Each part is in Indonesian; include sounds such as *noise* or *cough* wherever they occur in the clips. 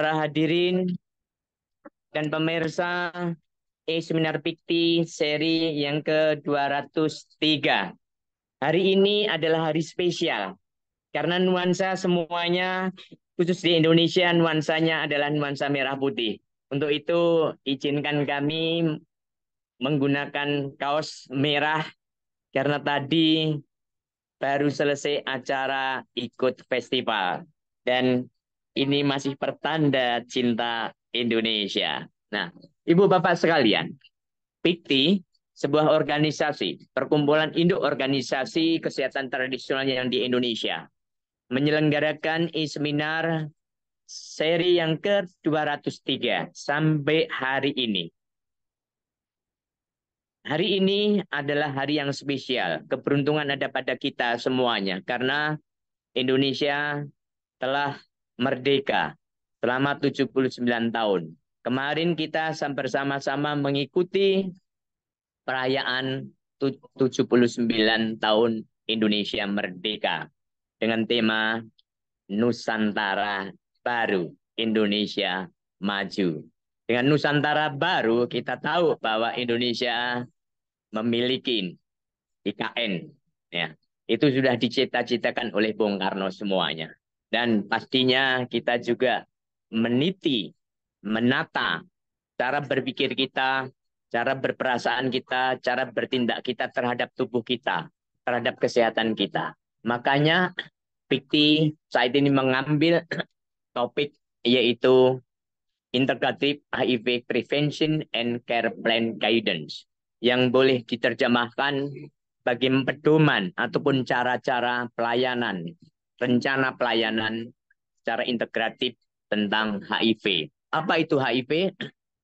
para hadirin dan pemirsa e seminar Pikti seri yang ke-203. Hari ini adalah hari spesial karena nuansa semuanya khusus di Indonesia nuansanya adalah nuansa merah putih. Untuk itu izinkan kami menggunakan kaos merah karena tadi baru selesai acara ikut festival dan ini masih pertanda cinta Indonesia. Nah, Ibu Bapak sekalian, PIKTI sebuah organisasi, perkumpulan induk organisasi kesehatan tradisional yang di Indonesia, menyelenggarakan e-seminar seri yang ke-203 sampai hari ini. Hari ini adalah hari yang spesial. Keberuntungan ada pada kita semuanya karena Indonesia telah merdeka selama 79 tahun. Kemarin kita bersama-sama mengikuti perayaan 79 tahun Indonesia Merdeka dengan tema Nusantara Baru Indonesia Maju. Dengan Nusantara Baru kita tahu bahwa Indonesia memiliki IKN ya. Itu sudah dicita-citakan oleh Bung Karno semuanya. Dan pastinya kita juga meniti, menata cara berpikir kita, cara berperasaan kita, cara bertindak kita terhadap tubuh kita, terhadap kesehatan kita. Makanya Pikti saat ini mengambil *clears throat* topik yaitu Integrative HIV Prevention and Care Plan Guidance yang boleh diterjemahkan bagi pedoman ataupun cara-cara pelayanan rencana pelayanan secara integratif tentang HIV. Apa itu HIV?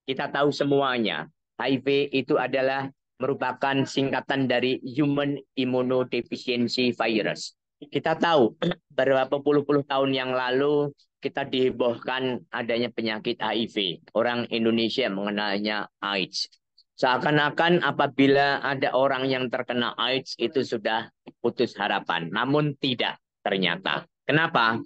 Kita tahu semuanya. HIV itu adalah merupakan singkatan dari Human Immunodeficiency Virus. Kita tahu berapa puluh-puluh tahun yang lalu kita dihebohkan adanya penyakit HIV. Orang Indonesia mengenalnya AIDS. Seakan-akan apabila ada orang yang terkena AIDS itu sudah putus harapan. Namun tidak ternyata. Kenapa?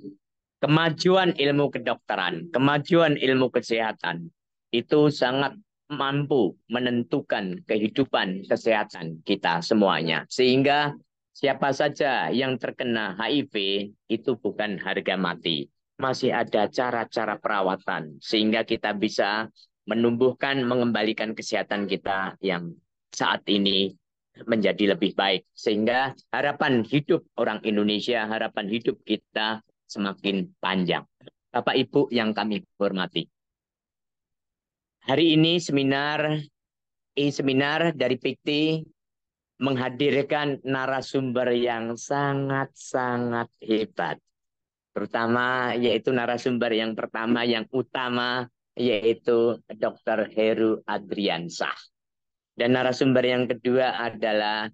Kemajuan ilmu kedokteran, kemajuan ilmu kesehatan itu sangat mampu menentukan kehidupan kesehatan kita semuanya. Sehingga siapa saja yang terkena HIV itu bukan harga mati. Masih ada cara-cara perawatan sehingga kita bisa menumbuhkan, mengembalikan kesehatan kita yang saat ini menjadi lebih baik. Sehingga harapan hidup orang Indonesia, harapan hidup kita semakin panjang. Bapak Ibu yang kami hormati. Hari ini seminar seminar dari PT menghadirkan narasumber yang sangat-sangat hebat. Terutama yaitu narasumber yang pertama yang utama yaitu Dr. Heru Adriansah. Dan narasumber yang kedua adalah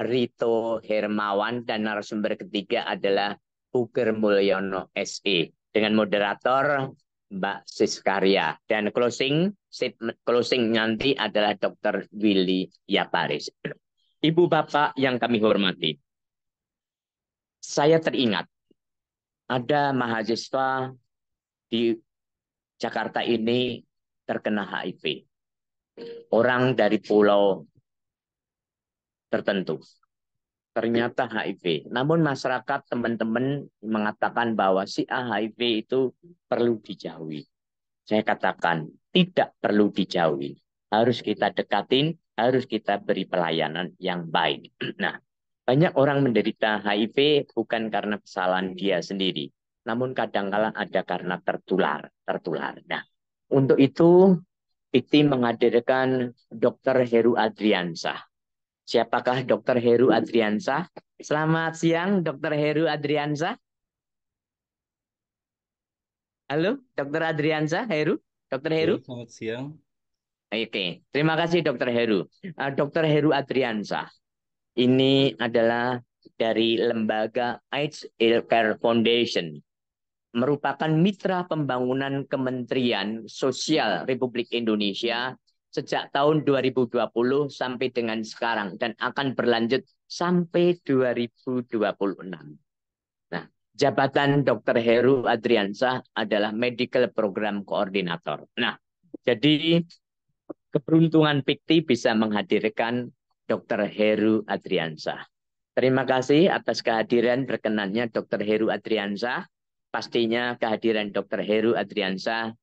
Rito Hermawan dan narasumber ketiga adalah Puger Mulyono SE dengan moderator Mbak Siskaria dan closing closing nanti adalah Dr. Willy Yaparis. Ibu Bapak yang kami hormati. Saya teringat ada mahasiswa di Jakarta ini terkena HIV orang dari pulau tertentu. Ternyata HIV. Namun masyarakat teman-teman mengatakan bahwa si HIV itu perlu dijauhi. Saya katakan tidak perlu dijauhi. Harus kita dekatin, harus kita beri pelayanan yang baik. *clears throat* Nah, banyak orang menderita HIV bukan karena kesalahan dia sendiri, namun kadangkala -kadang ada karena tertular, tertular. Nah, untuk itu Pikti menghadirkan Dr. Heru Adriansah. Siapakah Dr. Heru Adriansah? Selamat siang, Dr. Heru Adriansah. Halo, Dr. Adriansah, Heru? Dr. Heru? selamat siang. Oke, okay. terima kasih Dr. Heru. Uh, eh, Dr. Heru Adriansah, ini adalah dari lembaga AIDS Care Foundation merupakan mitra pembangunan Kementerian Sosial Republik Indonesia sejak tahun 2020 sampai dengan sekarang dan akan berlanjut sampai 2026. Nah, jabatan Dr. Heru Adriansah adalah Medical Program Koordinator. Nah, jadi keberuntungan Pikti bisa menghadirkan Dr. Heru Adriansah. Terima kasih atas kehadiran berkenannya Dr. Heru Adriansah Pastinya kehadiran Dr. Heru Adriansa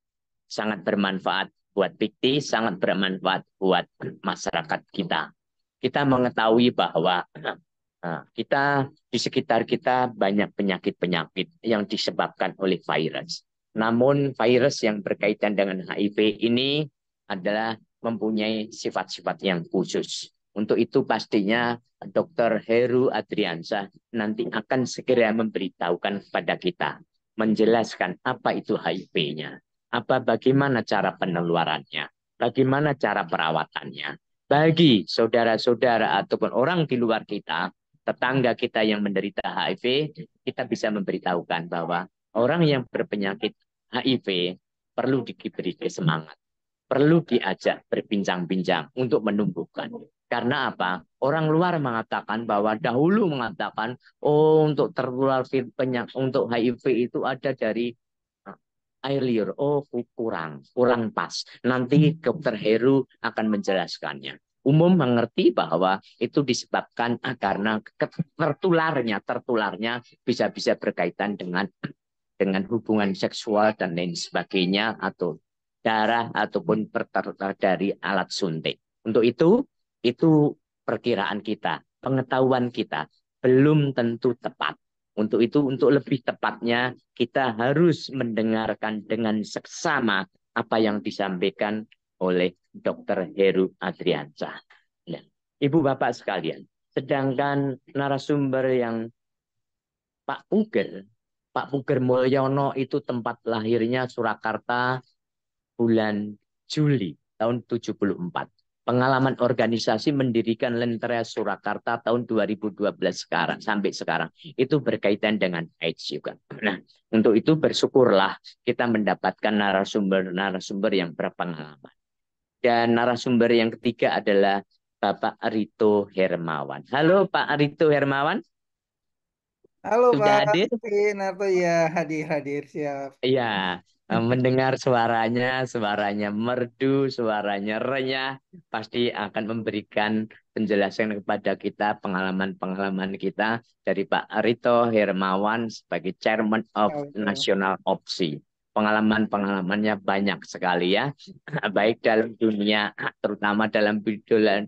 sangat bermanfaat buat Pikti, sangat bermanfaat buat masyarakat kita. Kita mengetahui bahwa *clears throat* eh, kita di sekitar kita banyak penyakit-penyakit yang disebabkan oleh virus. Namun virus yang berkaitan dengan HIV ini adalah mempunyai sifat-sifat yang khusus. Untuk itu pastinya Dr. Heru Adriansa nanti akan segera memberitahukan kepada kita menjelaskan apa itu HIV-nya, apa bagaimana cara penularannya, bagaimana cara perawatannya. Bagi saudara-saudara ataupun orang di luar kita, tetangga kita yang menderita HIV, kita bisa memberitahukan bahwa orang yang berpenyakit HIV perlu diberi semangat, perlu diajak berbincang-bincang untuk menumbuhkan karena apa? Orang luar mengatakan bahwa dahulu mengatakan, oh untuk tertular penyak untuk HIV itu ada dari ah, air liur. Oh kurang, kurang pas. Nanti dokter Heru akan menjelaskannya. Umum mengerti bahwa itu disebabkan ah, karena tertularnya, tertularnya bisa-bisa berkaitan dengan dengan hubungan seksual dan lain sebagainya atau darah ataupun dari alat suntik. Untuk itu itu perkiraan kita, pengetahuan kita belum tentu tepat. Untuk itu, untuk lebih tepatnya, kita harus mendengarkan dengan seksama apa yang disampaikan oleh Dr. Heru Adriansyah. Ya. Ibu Bapak sekalian, sedangkan narasumber yang Pak Puger, Pak Puger Mulyono itu tempat lahirnya Surakarta bulan Juli tahun 74 pengalaman organisasi mendirikan Lentera Surakarta tahun 2012 sekarang sampai sekarang itu berkaitan dengan AIDS juga. Nah, untuk itu bersyukurlah kita mendapatkan narasumber-narasumber yang berpengalaman. Dan narasumber yang ketiga adalah Bapak Rito Hermawan. Halo Pak Rito Hermawan. Halo Sudah Pak hadir? Iya, Narto ya hadir hadir siap. Iya. Eh, mendengar suaranya, suaranya merdu, suaranya renyah, pasti akan memberikan penjelasan kepada kita pengalaman-pengalaman kita dari Pak Rito Hermawan sebagai Chairman of National Opsi. Pengalaman-pengalamannya banyak sekali ya, *laughs* baik dalam dunia, terutama dalam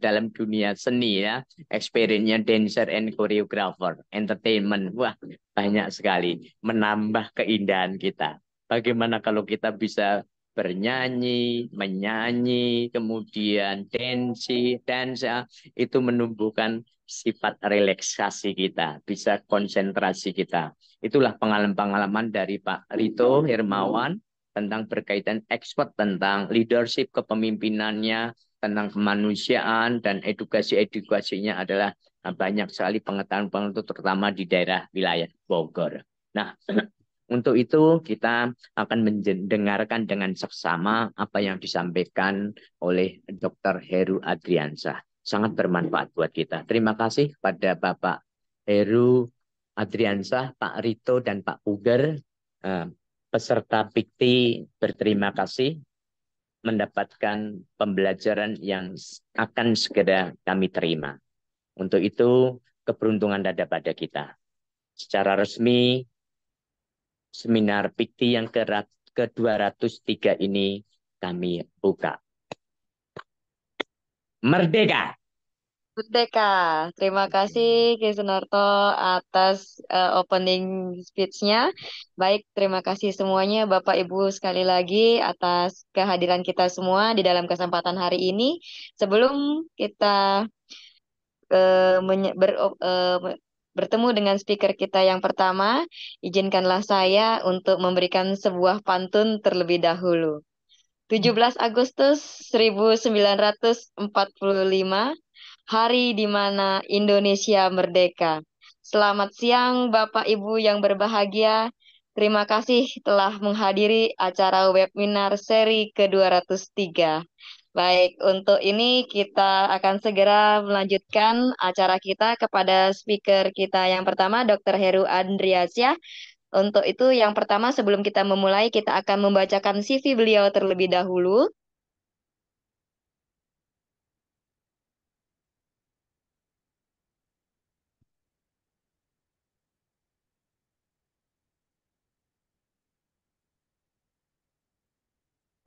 dalam dunia seni ya, experience-nya dancer and choreographer, entertainment, wah banyak sekali menambah keindahan kita. Bagaimana kalau kita bisa bernyanyi, menyanyi, kemudian dance, dance ah, itu menumbuhkan sifat relaksasi kita, bisa konsentrasi kita. Itulah pengalaman-pengalaman dari Pak Rito Hermawan tentang berkaitan ekspor tentang leadership kepemimpinannya, tentang kemanusiaan dan edukasi-edukasinya adalah ah, banyak sekali pengetahuan-pengetahuan terutama di daerah wilayah Bogor. Nah, *clears throat* Untuk itu kita akan mendengarkan dengan seksama apa yang disampaikan oleh Dr. Heru Adriansa Sangat bermanfaat buat kita. Terima kasih kepada Bapak Heru Adriansa, Pak Rito, dan Pak Uger, eh, Peserta Pikti berterima kasih mendapatkan pembelajaran yang akan segera kami terima. Untuk itu, keberuntungan ada pada kita. Secara resmi, seminar Pikti yang ke-203 ini kami buka. Merdeka! Merdeka. Terima kasih Ki atas uh, opening speech-nya. Baik, terima kasih semuanya Bapak Ibu sekali lagi atas kehadiran kita semua di dalam kesempatan hari ini. Sebelum kita uh, ber, uh, bertemu dengan speaker kita yang pertama, izinkanlah saya untuk memberikan sebuah pantun terlebih dahulu. 17 Agustus 1945, hari di mana Indonesia merdeka. Selamat siang Bapak Ibu yang berbahagia. Terima kasih telah menghadiri acara webinar seri ke-203. Baik, untuk ini kita akan segera melanjutkan acara kita kepada speaker kita yang pertama, Dr. Heru Andriasyah. Untuk itu, yang pertama sebelum kita memulai, kita akan membacakan CV beliau terlebih dahulu.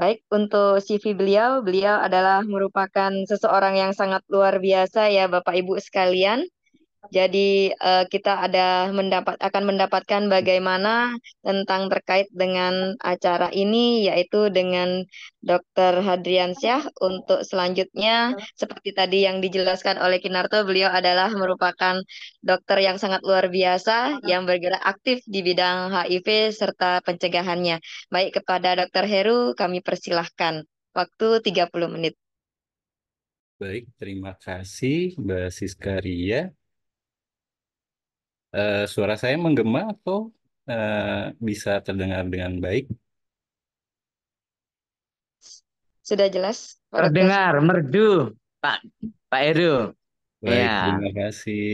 Baik, untuk CV beliau, beliau adalah merupakan seseorang yang sangat luar biasa ya Bapak Ibu sekalian. Jadi uh, kita ada mendapat akan mendapatkan bagaimana tentang terkait dengan acara ini yaitu dengan Dr. Hadrian Syah untuk selanjutnya seperti tadi yang dijelaskan oleh Kinarto beliau adalah merupakan dokter yang sangat luar biasa yang bergerak aktif di bidang HIV serta pencegahannya. Baik kepada Dr. Heru kami persilahkan waktu 30 menit. Baik, terima kasih Mbak Siska Ria. Uh, suara saya menggema atau uh, bisa terdengar dengan baik? Sudah jelas? Terdengar, merdu, Pak Pak Heru. Baik, Ya, terima kasih.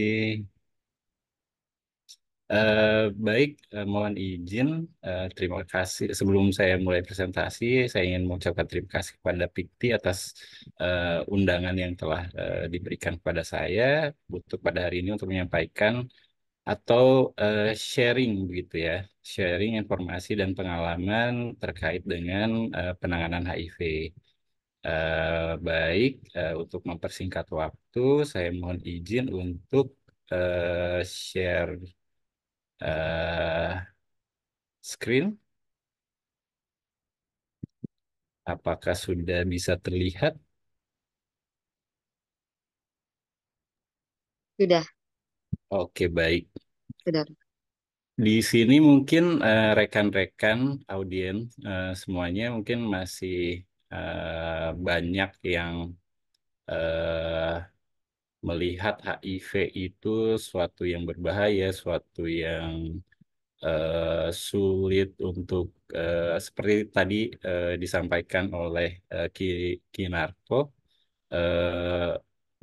Uh, baik, uh, mohon izin. Uh, terima kasih. Sebelum saya mulai presentasi, saya ingin mengucapkan terima kasih kepada Pikti atas uh, undangan yang telah uh, diberikan kepada saya untuk pada hari ini untuk menyampaikan atau uh, sharing begitu ya, sharing informasi dan pengalaman terkait dengan uh, penanganan HIV. Uh, eh, baik, uh, untuk mempersingkat waktu, saya mohon izin untuk uh, share uh, screen. Apakah sudah bisa terlihat? Sudah. Oke, baik. Saudara. Di sini mungkin rekan eh, rekan-rekan audiens uh, semuanya mungkin masih uh, banyak yang melihat HIV itu suatu yang berbahaya, suatu yang sulit untuk seperti tadi disampaikan oleh Ki Kinarto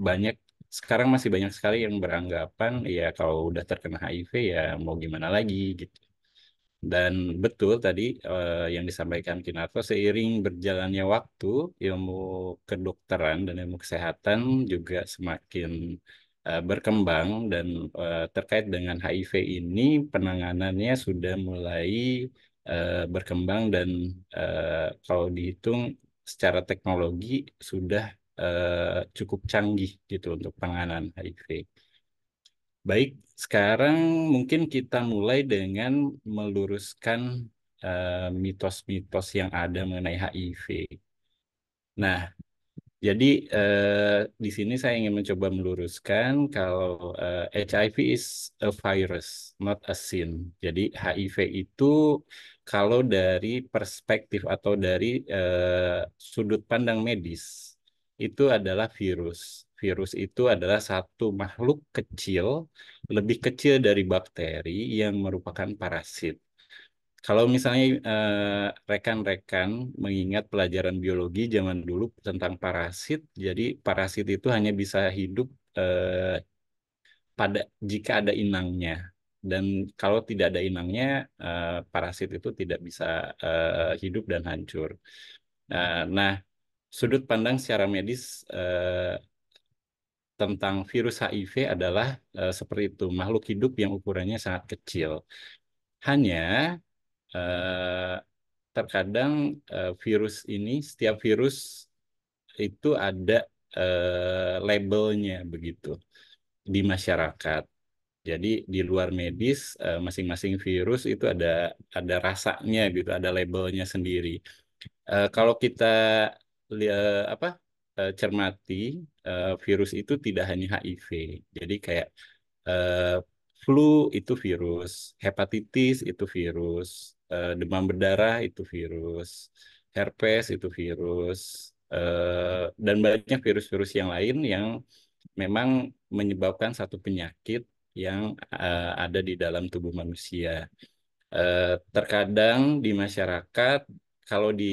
banyak sekarang masih banyak sekali yang beranggapan ya kalau udah terkena HIV ya mau gimana lagi gitu. Dan betul tadi eh, yang disampaikan Kinarto seiring berjalannya waktu ilmu kedokteran dan ilmu kesehatan juga semakin eh, berkembang dan eh, terkait dengan HIV ini penanganannya sudah mulai eh, berkembang dan eh, kalau dihitung secara teknologi sudah eh, cukup canggih gitu untuk penanganan HIV. Baik, sekarang mungkin kita mulai dengan meluruskan eh, mitos-mitos eh, yang ada mengenai HIV. Nah, jadi eh, di sini saya ingin mencoba meluruskan kalau eh, HIV is a virus, not a sin. Jadi HIV itu kalau dari perspektif atau dari eh, sudut pandang medis itu adalah virus. Virus itu adalah satu makhluk kecil, lebih kecil dari bakteri yang merupakan parasit. Kalau misalnya eh, rekan-rekan eh, mengingat pelajaran biologi zaman dulu tentang parasit, jadi parasit itu hanya bisa hidup eh, pada jika ada inangnya dan kalau tidak ada inangnya eh, parasit itu tidak bisa eh, hidup dan hancur. Nah, nah sudut pandang secara medis eh, tentang virus HIV adalah eh, seperti itu, makhluk hidup yang ukurannya sangat kecil. Hanya eh, terkadang eh, virus ini, setiap virus itu ada eh, labelnya begitu di masyarakat. Jadi di luar medis eh, masing-masing virus itu ada ada rasanya gitu, ada labelnya sendiri. Eh, kalau kita lihat apa eh, cermati eh, virus itu tidak hanya HIV. Jadi kayak eh, flu itu virus, hepatitis itu virus, demam berdarah itu virus, herpes itu virus, dan banyak virus-virus yang lain yang memang menyebabkan satu penyakit yang ada di dalam tubuh manusia. terkadang di masyarakat kalau di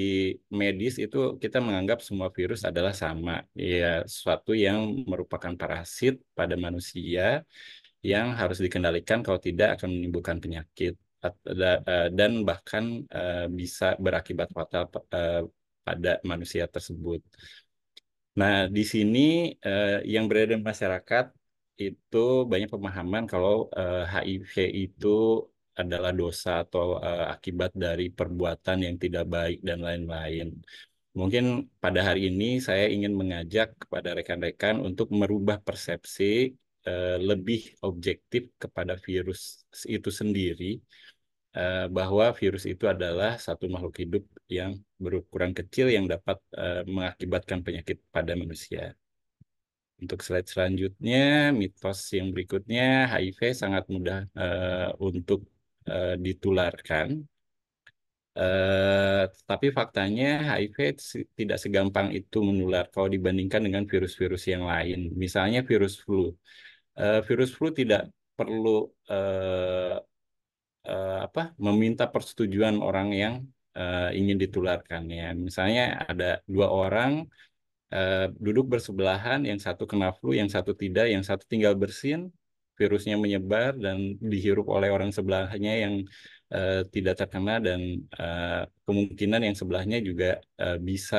medis itu kita menganggap semua virus adalah sama, ya suatu yang merupakan parasit pada manusia yang harus dikendalikan kalau tidak akan menimbulkan penyakit eh, dan bahkan eh, bisa berakibat fatal eh, pada manusia tersebut. Nah, di sini yang berada di masyarakat itu banyak pemahaman kalau HIV itu adalah dosa atau uh, akibat dari perbuatan yang tidak baik dan lain-lain. Mungkin pada hari ini saya ingin mengajak kepada rekan-rekan untuk merubah persepsi uh, lebih objektif kepada virus itu sendiri uh, bahwa virus itu adalah satu makhluk hidup yang berukuran kecil yang dapat uh, mengakibatkan penyakit pada manusia. Untuk slide selanjutnya, mitos yang berikutnya, HIV sangat mudah uh, untuk uh, ditularkan. Uh, eh, tapi faktanya HIV tidak segampang itu menular kalau dibandingkan dengan virus-virus yang lain. Misalnya virus flu. Uh, virus flu tidak perlu uh, uh, apa meminta persetujuan orang yang uh, ingin ditularkan ya. Misalnya ada dua orang uh, duduk bersebelahan, yang satu kena flu, yang satu tidak, yang satu tinggal bersin, virusnya menyebar dan dihirup oleh orang sebelahnya yang uh, tidak terkena dan uh, kemungkinan yang sebelahnya juga uh, bisa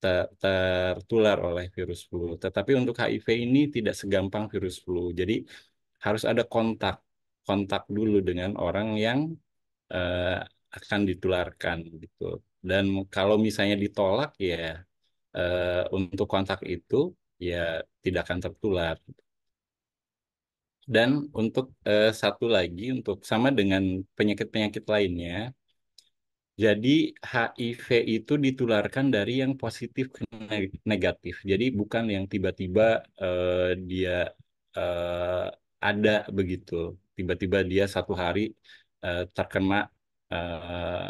ter tertular oleh virus flu. Tetapi untuk HIV ini tidak segampang virus flu. Jadi harus ada kontak kontak dulu dengan orang yang uh, akan ditularkan gitu. Dan kalau misalnya ditolak ya uh, untuk kontak itu ya tidak akan tertular. Dan untuk uh, satu lagi, untuk sama dengan penyakit-penyakit lainnya, jadi HIV itu ditularkan dari yang positif ke negatif. Jadi bukan yang tiba-tiba uh, dia uh, ada begitu. Tiba-tiba dia satu hari uh, terkena uh,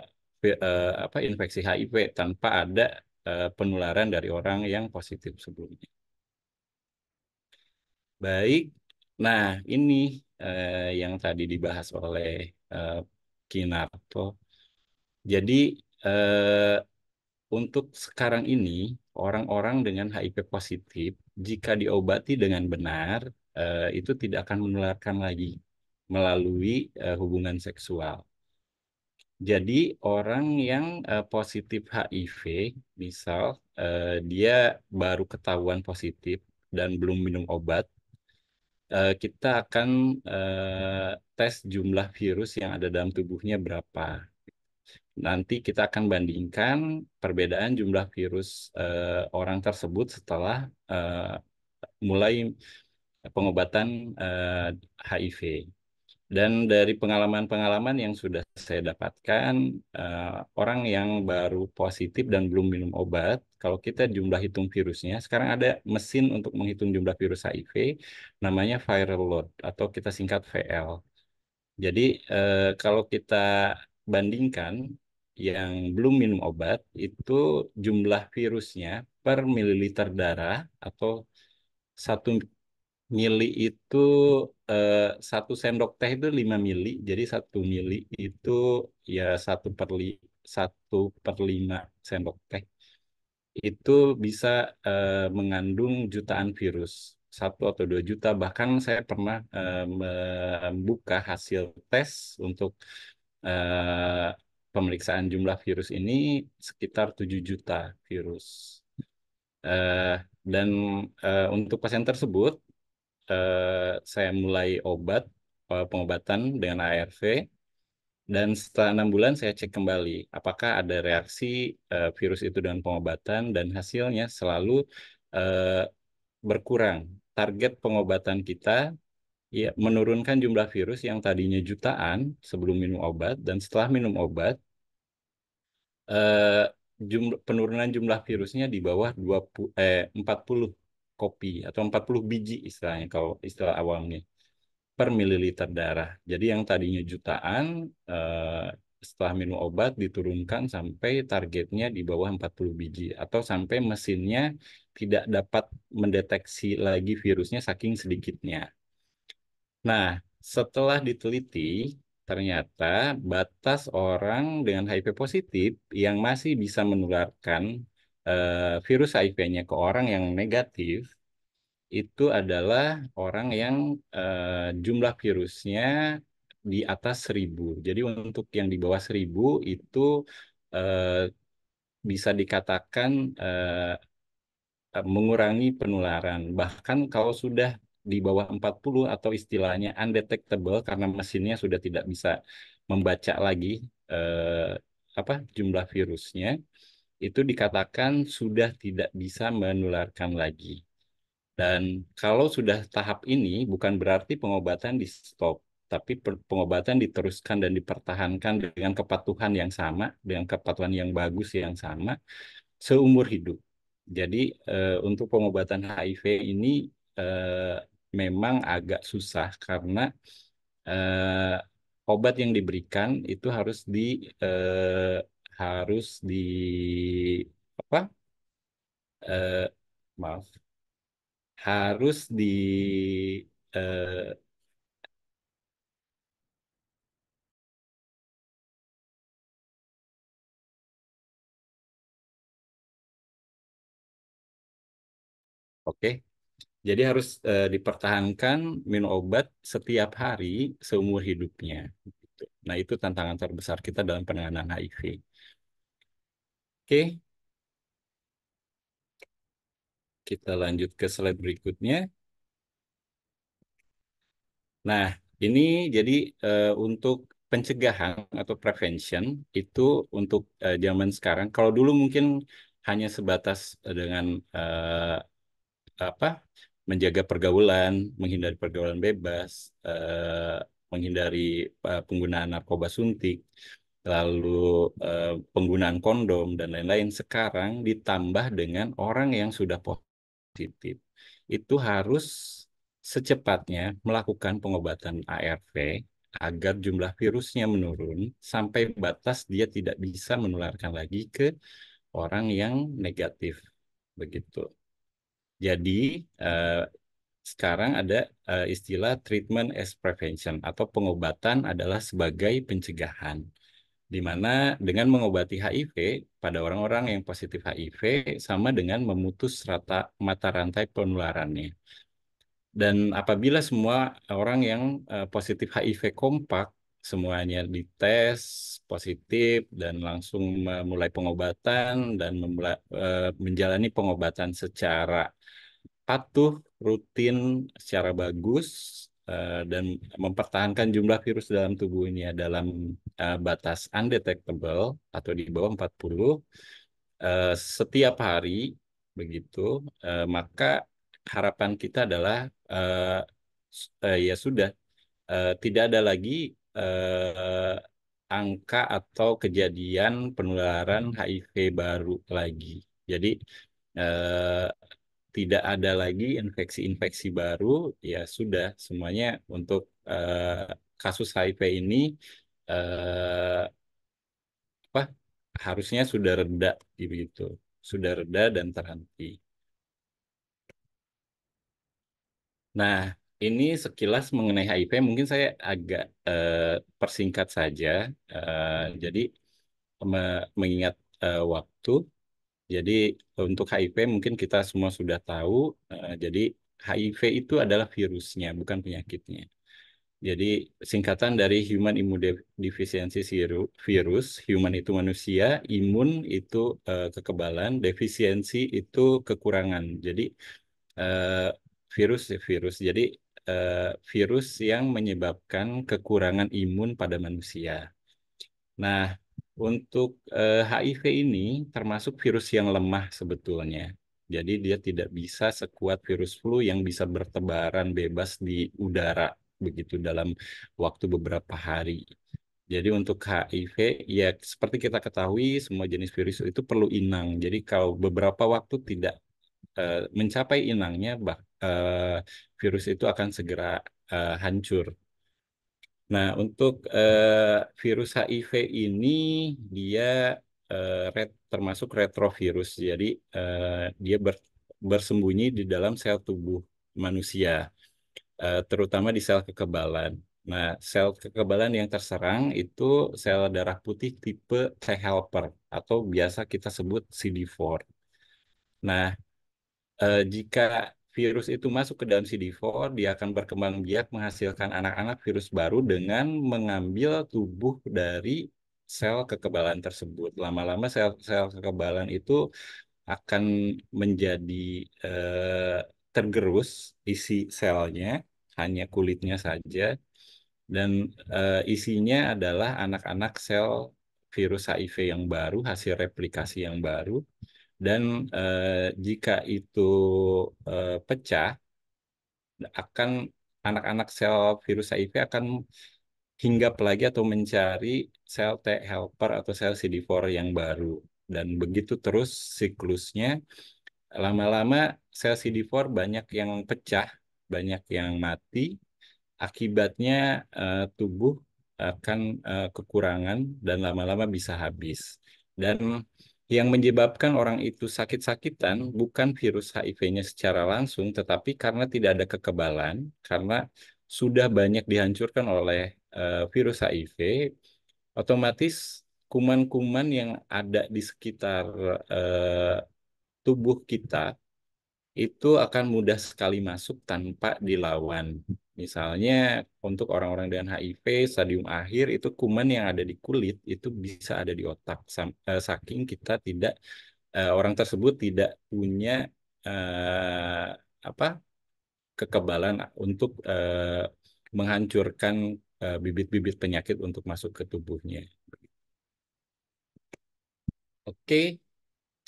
uh, apa infeksi HIV tanpa ada uh, penularan dari orang yang positif sebelumnya. Baik, Nah, ini eh, yang tadi dibahas oleh eh, Kinarto. Jadi eh, untuk sekarang ini orang-orang dengan HIV positif jika diobati dengan benar eh, itu tidak akan menularkan lagi melalui eh, hubungan seksual. Jadi orang yang uh, positif HIV, misal uh, dia baru ketahuan positif dan belum minum obat, Eh, kita akan eh, tes jumlah virus yang ada dalam tubuhnya berapa. Nanti kita akan bandingkan perbedaan jumlah virus eh, orang tersebut setelah mulai pengobatan HIV. Dan dari pengalaman-pengalaman yang sudah saya dapatkan, orang yang baru positif dan belum minum obat kalau kita jumlah hitung virusnya, sekarang ada mesin untuk menghitung jumlah virus HIV, namanya viral load atau kita singkat VL. Jadi eh, kalau kita bandingkan yang belum minum obat itu jumlah virusnya per mililiter darah atau satu mili itu eh, satu sendok teh itu lima mili jadi satu mili itu ya satu per li, satu per lima sendok teh itu bisa uh, mengandung jutaan virus satu atau dua juta bahkan saya pernah uh, membuka hasil tes untuk uh, pemeriksaan jumlah virus ini sekitar tujuh juta virus uh, dan uh, untuk pasien tersebut uh, saya mulai obat uh, pengobatan dengan ARV dan setelah enam bulan saya cek kembali apakah ada reaksi uh, virus itu dengan pengobatan dan hasilnya selalu uh, berkurang. Target pengobatan kita ya menurunkan jumlah virus yang tadinya jutaan sebelum minum obat dan setelah minum obat uh, eh, jumlah, penurunan jumlah virusnya di bawah 20 eh 40 kopi atau 40 biji istilahnya kalau istilah awalnya per mililiter darah. Jadi yang tadinya jutaan eh, setelah minum obat diturunkan sampai targetnya di bawah 40 biji atau sampai mesinnya tidak dapat mendeteksi lagi virusnya saking sedikitnya. Nah, setelah diteliti ternyata batas orang dengan HIV positif yang masih bisa menularkan eh, virus HIV-nya ke orang yang negatif itu adalah orang yang uh, jumlah virusnya di atas seribu. Jadi untuk yang di bawah seribu itu uh, bisa dikatakan uh, mengurangi penularan. Bahkan kalau sudah di bawah 40 atau istilahnya undetectable karena mesinnya sudah tidak bisa membaca lagi uh, apa jumlah virusnya itu dikatakan sudah tidak bisa menularkan lagi. Dan kalau sudah tahap ini bukan berarti pengobatan di stop, tapi pengobatan diteruskan dan dipertahankan dengan kepatuhan yang sama, dengan kepatuhan yang bagus yang sama seumur hidup. Jadi eh, untuk pengobatan HIV ini eh, memang agak susah karena eh, obat yang diberikan itu harus di harus di apa maaf harus di eh, Oke. Jadi harus e, dipertahankan minum obat setiap hari seumur hidupnya. Gitu. Nah, itu tantangan terbesar kita dalam penanganan HIV. Oke. Kita lanjut ke slide berikutnya. Nah, ini jadi uh, untuk pencegahan atau prevention itu untuk uh, zaman sekarang. Kalau dulu mungkin hanya sebatas dengan uh, apa menjaga pergaulan, menghindari pergaulan bebas, uh, menghindari uh, penggunaan narkoba suntik, lalu uh, penggunaan kondom dan lain-lain. Sekarang ditambah dengan orang yang sudah positif itu harus secepatnya melakukan pengobatan ARV agar jumlah virusnya menurun sampai batas dia tidak bisa menularkan lagi ke orang yang negatif begitu. Jadi eh, sekarang ada eh, istilah treatment as prevention atau pengobatan adalah sebagai pencegahan di mana dengan mengobati HIV pada orang-orang yang positif HIV sama dengan memutus rata, mata rantai penularannya. Dan apabila semua orang yang eh, positif HIV kompak, semuanya dites positif dan langsung memulai pengobatan dan memulai, eh, menjalani pengobatan secara patuh, rutin, secara bagus, Eh, dan mempertahankan jumlah virus dalam tubuhnya dalam uh, batas undetectable atau di bawah 40 uh, eh, setiap hari begitu uh, maka harapan kita adalah uh, uh, ya sudah uh, tidak ada lagi uh, angka atau kejadian penularan HIV baru lagi. Jadi uh, tidak ada lagi infeksi-infeksi baru, ya sudah semuanya untuk uh, kasus HIV ini uh, apa harusnya sudah reda begitu sudah reda dan terhenti. Nah, ini sekilas mengenai HIV mungkin saya agak uh, persingkat saja. Uh, jadi mengingat uh, waktu jadi untuk HIV mungkin kita semua sudah tahu. Eh, jadi HIV itu adalah virusnya, bukan penyakitnya. Jadi singkatan dari Human Immunodeficiency Virus, human itu manusia, imun itu uh, kekebalan, defisiensi itu kekurangan. Jadi uh, virus virus. Jadi uh, virus yang menyebabkan kekurangan imun pada manusia. Nah, untuk uh, eh, HIV ini termasuk virus yang lemah sebetulnya. Jadi dia tidak bisa sekuat virus flu yang bisa bertebaran bebas di udara begitu dalam waktu beberapa hari. Jadi untuk HIV ya seperti kita ketahui semua jenis virus itu perlu inang. Jadi kalau beberapa waktu tidak uh, mencapai inangnya bah, uh, virus itu akan segera hancur Nah, untuk uh, virus HIV ini dia uh, ret, termasuk retrovirus, jadi uh, dia ber, bersembunyi di dalam sel tubuh manusia, uh, terutama di sel kekebalan. Nah, sel kekebalan yang terserang itu sel darah putih tipe T helper atau biasa kita sebut CD4. Nah, uh, jika virus itu masuk ke dalam CD4, dia akan berkembang biak menghasilkan anak-anak virus baru dengan mengambil tubuh dari sel kekebalan tersebut. Lama-lama sel-sel kekebalan itu akan menjadi eh, tergerus isi selnya, hanya kulitnya saja, dan eh, isinya adalah anak-anak sel virus HIV yang baru, hasil replikasi yang baru, dan eh, jika itu eh, pecah akan anak-anak sel virus HIV akan hinggap lagi atau mencari sel T helper atau sel CD4 yang baru dan begitu terus siklusnya lama-lama sel CD4 banyak yang pecah banyak yang mati akibatnya eh, tubuh akan eh, kekurangan dan lama-lama bisa habis dan yang menyebabkan orang itu sakit-sakitan bukan virus HIV-nya secara langsung, tetapi karena tidak ada kekebalan, karena sudah banyak dihancurkan oleh uh, virus HIV, otomatis kuman-kuman yang ada di sekitar uh, tubuh kita itu akan mudah sekali masuk tanpa dilawan. Misalnya untuk orang-orang dengan HIV stadium akhir itu kuman yang ada di kulit itu bisa ada di otak eh, saking kita tidak eh, orang tersebut tidak punya eh, apa kekebalan untuk menghancurkan bibit-bibit penyakit untuk masuk ke tubuhnya. Oke,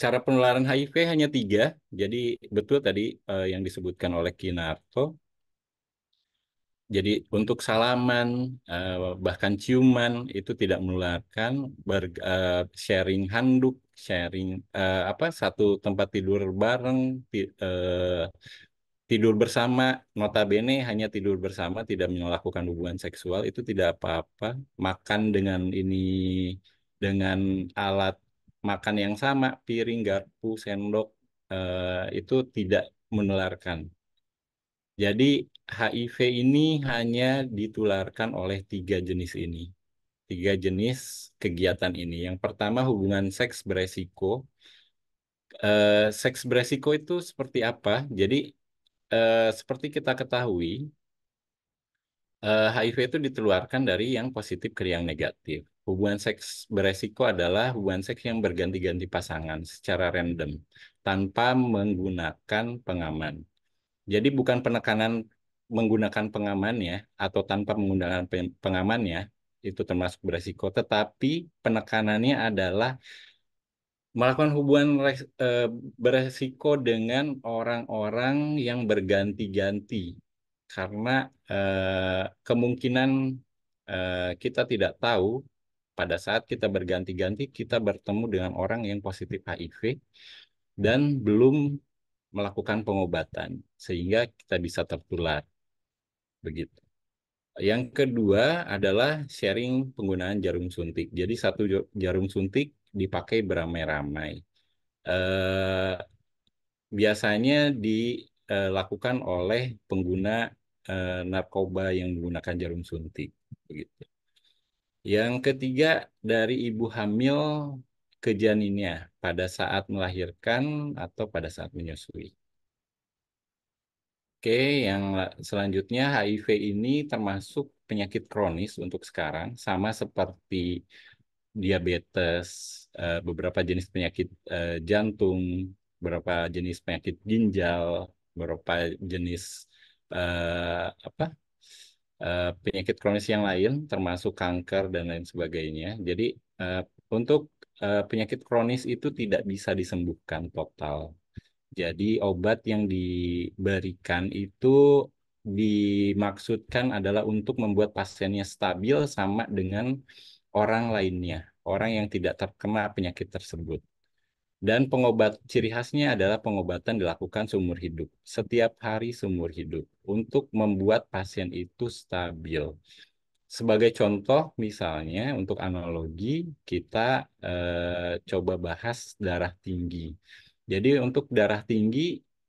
cara penularan HIV hanya tiga. Jadi betul tadi uh, yang disebutkan oleh Kinarto, jadi untuk salaman eh, bahkan ciuman itu tidak menularkan, ber, eh, sharing handuk, sharing eh, apa satu tempat tidur bareng, tidur bersama, notabene hanya tidur bersama tidak melakukan hubungan seksual itu tidak apa-apa. Makan dengan ini dengan alat makan yang sama, piring, garpu, sendok itu tidak menularkan. Jadi HIV ini hanya ditularkan oleh tiga jenis ini. Tiga jenis kegiatan ini. Yang pertama hubungan seks beresiko. Eh, seks beresiko itu seperti apa? Jadi eh, seperti kita ketahui, HIV eh, itu ditularkan dari yang positif ke yang negatif. Hubungan seks beresiko adalah hubungan seks yang berganti-ganti pasangan secara random tanpa menggunakan pengaman. Jadi bukan penekanan menggunakan pengamannya atau tanpa menggunakan pengamannya itu termasuk beresiko tetapi penekanannya adalah melakukan hubungan eh, beresiko dengan orang-orang yang berganti-ganti karena eh, kemungkinan eh, kita tidak tahu pada saat kita berganti-ganti kita bertemu dengan orang yang positif HIV dan belum melakukan pengobatan sehingga kita bisa tertular begitu. Yang kedua adalah sharing penggunaan jarum suntik. Jadi satu jarum suntik dipakai beramai-ramai. Eh, biasanya dilakukan eh, oleh pengguna eh, narkoba yang menggunakan jarum suntik. Begitu. Yang ketiga dari ibu hamil ke janinnya pada saat melahirkan atau pada saat menyusui. Oke, yang selanjutnya HIV ini termasuk penyakit kronis untuk sekarang, sama seperti diabetes, eh, beberapa jenis penyakit eh, jantung, beberapa jenis penyakit ginjal, beberapa jenis eh, apa penyakit kronis yang lain, termasuk kanker dan lain sebagainya. Jadi untuk penyakit kronis itu tidak bisa disembuhkan total jadi obat yang diberikan itu dimaksudkan adalah untuk membuat pasiennya stabil sama dengan orang lainnya, orang yang tidak terkena penyakit tersebut. Dan pengobat ciri khasnya adalah pengobatan dilakukan seumur hidup, setiap hari seumur hidup untuk membuat pasien itu stabil. Sebagai contoh misalnya untuk analogi kita eh, coba bahas darah tinggi jadi untuk darah tinggi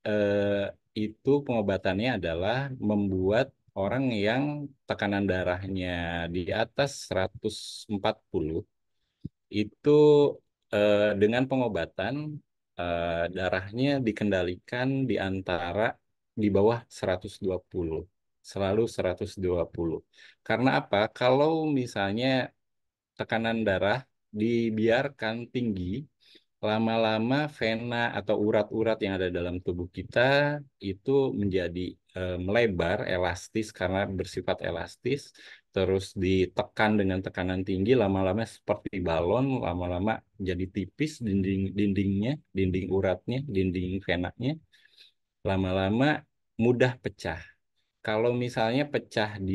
eh, itu pengobatannya adalah membuat orang yang tekanan darahnya di atas 140 itu eh, dengan pengobatan eh, darahnya dikendalikan di antara di bawah 120 selalu 120. Karena apa? Kalau misalnya tekanan darah dibiarkan tinggi lama-lama vena atau urat-urat yang ada dalam tubuh kita itu menjadi eh, melebar, elastis karena bersifat elastis, terus ditekan dengan tekanan tinggi, lama-lama seperti balon, lama-lama jadi tipis dinding dindingnya, dinding uratnya, dinding venanya, lama-lama mudah pecah kalau misalnya pecah di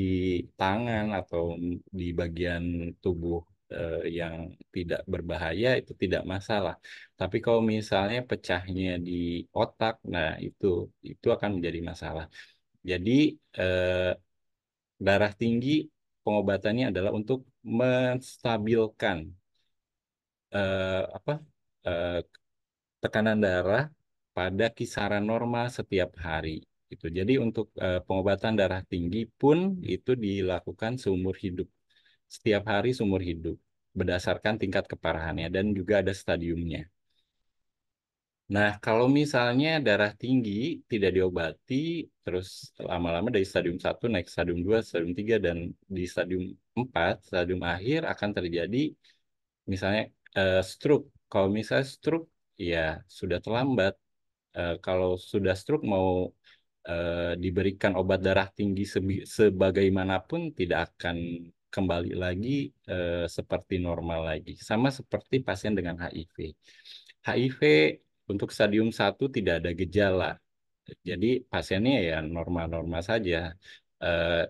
tangan atau di bagian tubuh eh, yang tidak berbahaya itu tidak masalah. Tapi kalau misalnya pecahnya di otak, nah itu itu akan menjadi masalah. Jadi eh, darah tinggi pengobatannya adalah untuk menstabilkan eh, apa eh, tekanan darah pada kisaran normal setiap hari gitu. Jadi untuk uh, pengobatan darah tinggi pun itu dilakukan seumur hidup setiap hari seumur hidup berdasarkan tingkat keparahannya dan juga ada stadiumnya. Nah, kalau misalnya darah tinggi tidak diobati, terus lama-lama dari stadium 1 naik stadium 2, stadium 3, dan di stadium 4, stadium akhir akan terjadi misalnya uh, stroke. Kalau misalnya stroke, ya sudah terlambat. Uh, kalau sudah stroke mau uh, diberikan obat darah tinggi sebagaimanapun tidak akan kembali lagi eh, seperti normal lagi. Sama seperti pasien dengan HIV. HIV untuk stadium 1 tidak ada gejala. Jadi pasiennya ya normal-normal saja. Eh,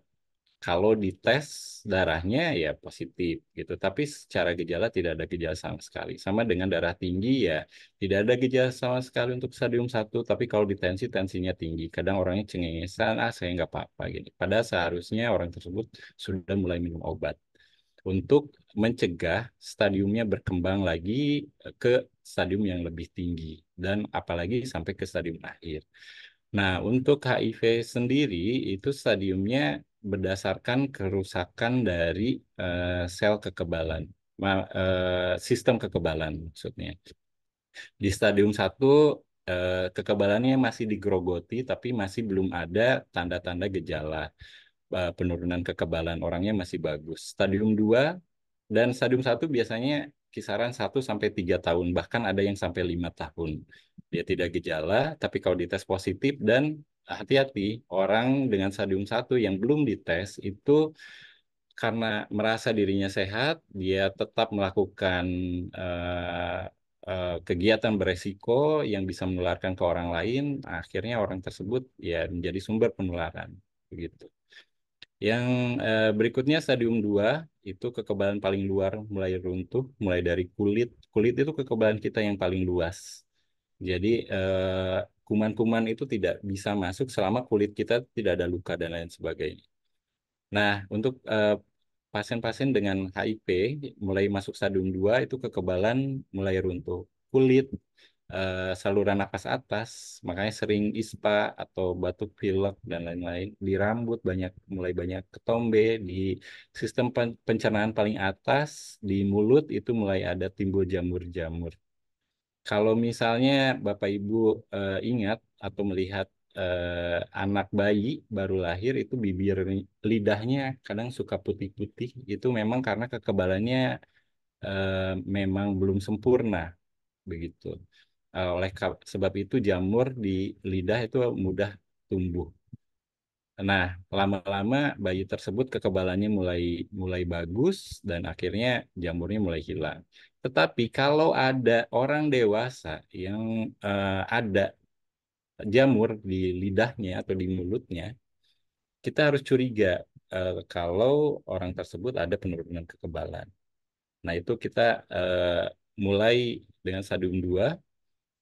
kalau dites darahnya ya positif gitu. Tapi secara gejala tidak ada gejala sama sekali. Sama dengan darah tinggi ya tidak ada gejala sama sekali untuk stadium 1, tapi kalau tensi tensinya tinggi. Kadang orangnya cengengesan, ah saya nggak apa-apa gitu. Padahal seharusnya orang tersebut sudah mulai minum obat untuk mencegah stadiumnya berkembang lagi eh, ke stadium yang lebih tinggi dan apalagi sampai ke stadium akhir. Nah, untuk HIV sendiri itu stadiumnya berdasarkan kerusakan dari uh, sel kekebalan, uh, sistem kekebalan maksudnya. Di stadium 1 uh, eh, kekebalannya masih digrogoti tapi masih belum ada tanda-tanda gejala uh, penurunan kekebalan orangnya masih bagus. Stadium 2 dan stadium 1 biasanya kisaran 1 sampai 3 tahun, bahkan ada yang sampai 5 tahun. Dia tidak gejala, tapi kalau dites positif dan hati-hati orang dengan stadium 1 yang belum dites itu karena merasa dirinya sehat, dia tetap melakukan uh, kegiatan beresiko yang bisa menularkan ke orang lain, akhirnya orang tersebut ya menjadi sumber penularan begitu. Yang uh, berikutnya stadium 2 itu kekebalan paling luar mulai runtuh, mulai dari kulit. Kulit itu kekebalan kita yang paling luas. Jadi uh, kuman-kuman itu tidak bisa masuk selama kulit kita tidak ada luka dan lain sebagainya. Nah, untuk eh, pasien-pasien uh, dengan HIV mulai masuk stadium 2 itu kekebalan mulai runtuh. Kulit, uh, saluran nafas atas, makanya sering ispa atau batuk pilek dan lain-lain. Di rambut banyak mulai banyak ketombe, di sistem pencernaan paling atas, di mulut itu mulai ada timbul jamur-jamur kalau misalnya Bapak Ibu uh, ingat atau melihat uh, anak bayi baru lahir itu bibir lidahnya kadang suka putih-putih itu memang karena kekebalannya uh, memang belum sempurna begitu. uh, oleh sebab itu jamur di lidah itu mudah tumbuh. Nah, lama-lama bayi tersebut kekebalannya mulai mulai bagus dan akhirnya jamurnya mulai hilang. Tetapi kalau ada orang dewasa yang uh, ada jamur di lidahnya atau di mulutnya, kita harus curiga uh, kalau orang tersebut ada penurunan kekebalan. Nah, itu kita uh, mulai dengan stadium 2,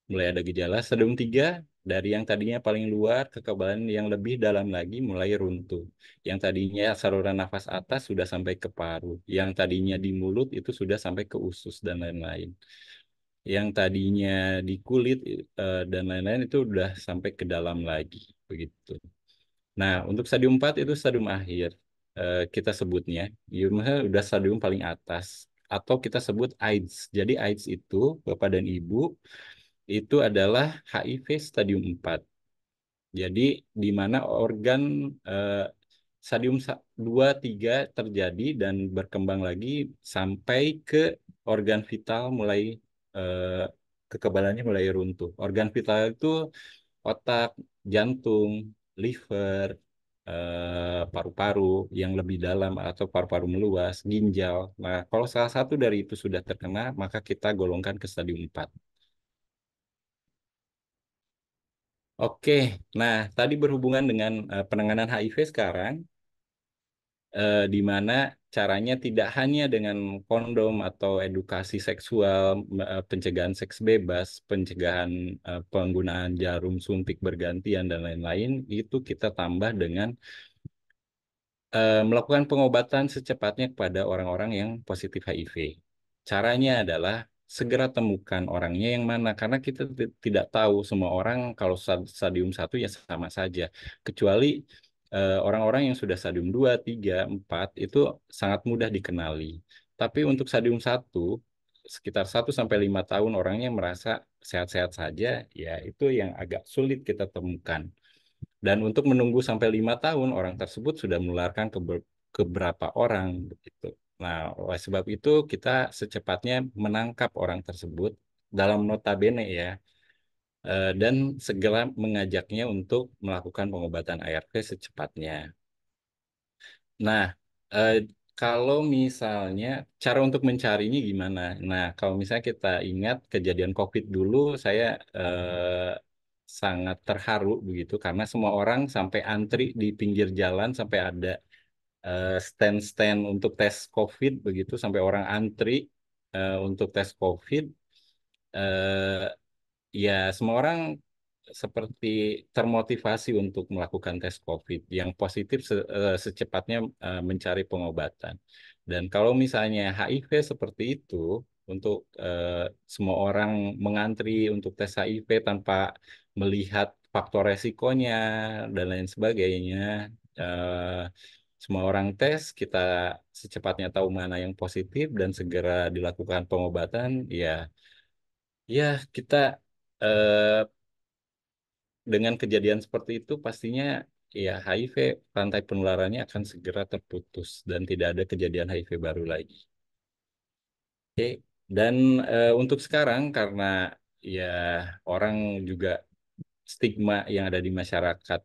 mulai ada gejala. Stadium 3 dari yang tadinya paling luar, kekebalan yang lebih dalam lagi mulai runtuh. Yang tadinya saluran nafas atas sudah sampai ke paru. Yang tadinya di mulut itu sudah sampai ke usus dan lain-lain. Yang tadinya di kulit eh, dan lain-lain itu sudah sampai ke dalam lagi. Begitu. Nah, untuk stadium 4 itu stadium akhir eh, kita sebutnya. sudah udah stadium paling atas atau kita sebut AIDS. Jadi AIDS itu Bapak dan Ibu itu adalah HIV stadium 4. Jadi di mana organ eh, stadium 2 3 terjadi dan berkembang lagi sampai ke organ vital mulai eh, kekebalannya mulai runtuh. Organ vital itu otak, jantung, liver, eh, paru-paru eh, yang lebih dalam atau paru-paru meluas, ginjal. Nah, kalau salah satu dari itu sudah terkena, maka kita golongkan ke stadium 4. Oke, nah tadi berhubungan dengan uh, penanganan HIV sekarang, uh, di mana caranya tidak hanya dengan kondom atau edukasi seksual, uh, pencegahan seks bebas, pencegahan uh, penggunaan jarum suntik bergantian dan lain-lain, itu kita tambah dengan uh, melakukan pengobatan secepatnya kepada orang-orang yang positif HIV. Caranya adalah segera temukan orangnya yang mana karena kita tidak tahu semua orang kalau stadium satu ya sama saja kecuali eh, orang-orang eh, yang sudah stadium 2, 3, 4 itu sangat mudah dikenali. Tapi untuk stadium satu sekitar 1 sampai lima tahun orangnya merasa sehat-sehat saja, ya itu yang agak sulit kita temukan. Dan untuk menunggu sampai lima tahun orang tersebut sudah menularkan ke, beberapa orang begitu. Nah, oleh sebab itu kita secepatnya menangkap orang tersebut dalam notabene ya, eh, dan segera mengajaknya untuk melakukan pengobatan ARV secepatnya. Nah, eh, kalau misalnya cara untuk mencarinya gimana? Nah, kalau misalnya kita ingat kejadian COVID dulu, saya eh, sangat terharu begitu karena semua orang sampai antri di pinggir jalan sampai ada Eh, stand-stand uh, untuk tes COVID begitu sampai orang antri uh, untuk tes COVID uh, ya semua orang seperti termotivasi untuk melakukan tes COVID yang positif se uh, secepatnya uh, mencari pengobatan dan kalau misalnya HIV seperti itu untuk uh, semua orang mengantri untuk tes HIV tanpa melihat faktor resikonya dan lain sebagainya uh, semua orang tes, kita secepatnya tahu mana yang positif dan segera dilakukan pengobatan, ya ya kita eh, dengan kejadian seperti itu pastinya ya HIV rantai penularannya akan segera terputus dan tidak ada kejadian HIV baru lagi. Oke, dan eh, untuk sekarang karena ya orang juga stigma yang ada di masyarakat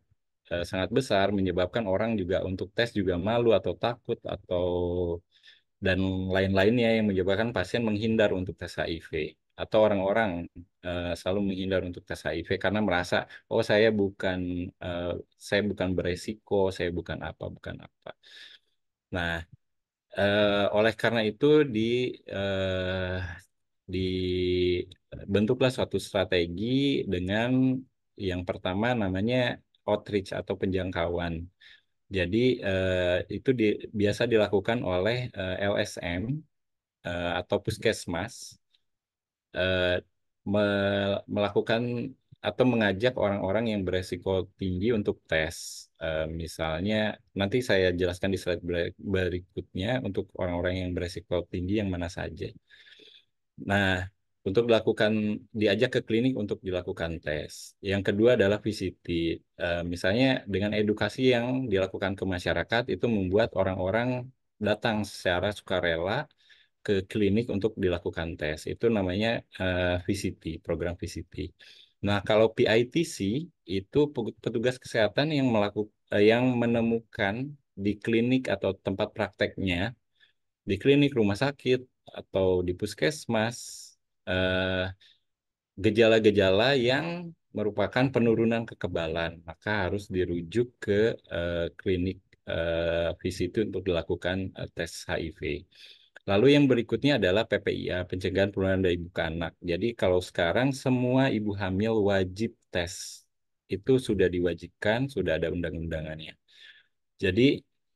Eh, sangat besar menyebabkan orang juga untuk tes juga malu atau takut atau dan lain-lainnya yang menyebabkan pasien menghindar untuk tes HIV atau orang-orang uh, selalu menghindar untuk tes HIV karena merasa oh saya bukan uh, saya bukan beresiko saya bukan apa bukan apa nah uh, oleh karena itu di uh, bentuklah suatu strategi dengan yang pertama namanya outreach atau penjangkauan. Jadi eh, itu di, biasa dilakukan oleh eh, LSM eh, atau puskesmas eh, me, melakukan atau mengajak orang-orang yang beresiko tinggi untuk tes. Eh, misalnya nanti saya jelaskan di slide berikutnya untuk orang-orang yang beresiko tinggi yang mana saja. Nah, untuk dilakukan diajak ke klinik untuk dilakukan tes. Yang kedua adalah VCT. E, eh, misalnya dengan edukasi yang dilakukan ke masyarakat itu membuat orang-orang datang secara sukarela ke klinik untuk dilakukan tes. Itu namanya e, eh, VCT, program VCT. Nah, kalau PITC itu petugas kesehatan yang melakukan eh, yang menemukan di klinik atau tempat prakteknya di klinik rumah sakit atau di puskesmas Eh, gejala-gejala uh, yang merupakan penurunan kekebalan, maka harus dirujuk ke uh, klinik uh, untuk dilakukan uh, tes HIV. Lalu yang berikutnya adalah PPIA, pencegahan penurunan dari ibu ke anak. Jadi kalau sekarang semua ibu hamil wajib tes. Itu sudah diwajibkan, sudah ada undang-undangannya. Jadi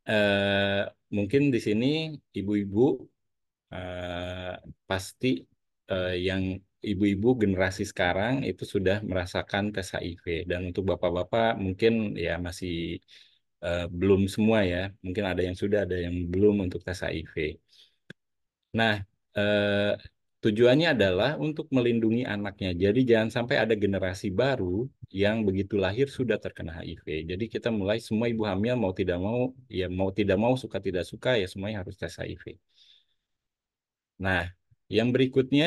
eh, mungkin di sini ibu-ibu eh, pasti uh, yang ibu-ibu generasi sekarang itu sudah merasakan tes HIV dan untuk bapak-bapak mungkin ya masih uh, belum semua ya mungkin ada yang sudah ada yang belum untuk tes HIV. Nah uh, tujuannya adalah untuk melindungi anaknya. Jadi jangan sampai ada generasi baru yang begitu lahir sudah terkena HIV. Jadi kita mulai semua ibu hamil mau tidak mau ya mau tidak mau suka tidak suka ya semuanya harus tes HIV. Nah, yang berikutnya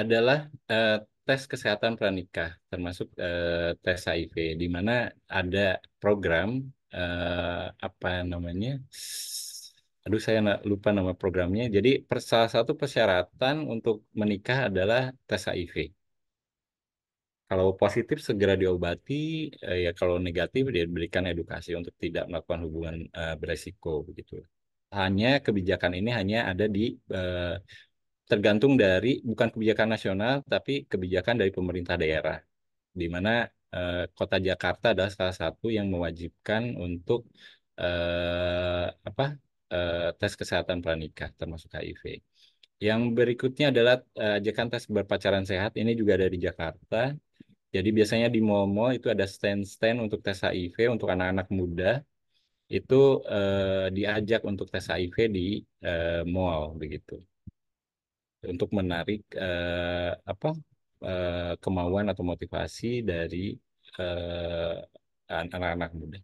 adalah uh, tes kesehatan pranikah, termasuk uh, tes HIV, di mana ada program uh, apa namanya? Aduh, saya lupa nama programnya. Jadi salah satu persyaratan untuk menikah adalah tes HIV. Kalau positif segera diobati, ya kalau negatif diberikan edukasi untuk tidak melakukan hubungan eh, beresiko begitu hanya kebijakan ini hanya ada di eh, tergantung dari bukan kebijakan nasional tapi kebijakan dari pemerintah daerah di mana eh, kota Jakarta adalah salah satu yang mewajibkan untuk eh, apa eh, tes kesehatan pranikah termasuk HIV. Yang berikutnya adalah eh, ajakan tes berpacaran sehat ini juga dari Jakarta. Jadi biasanya di mall-mall itu ada stand-stand untuk tes HIV untuk anak-anak muda itu eh, diajak untuk tes HIV di eh, mall begitu untuk menarik eh, apa eh, kemauan atau motivasi dari eh, anak-anak eh, muda.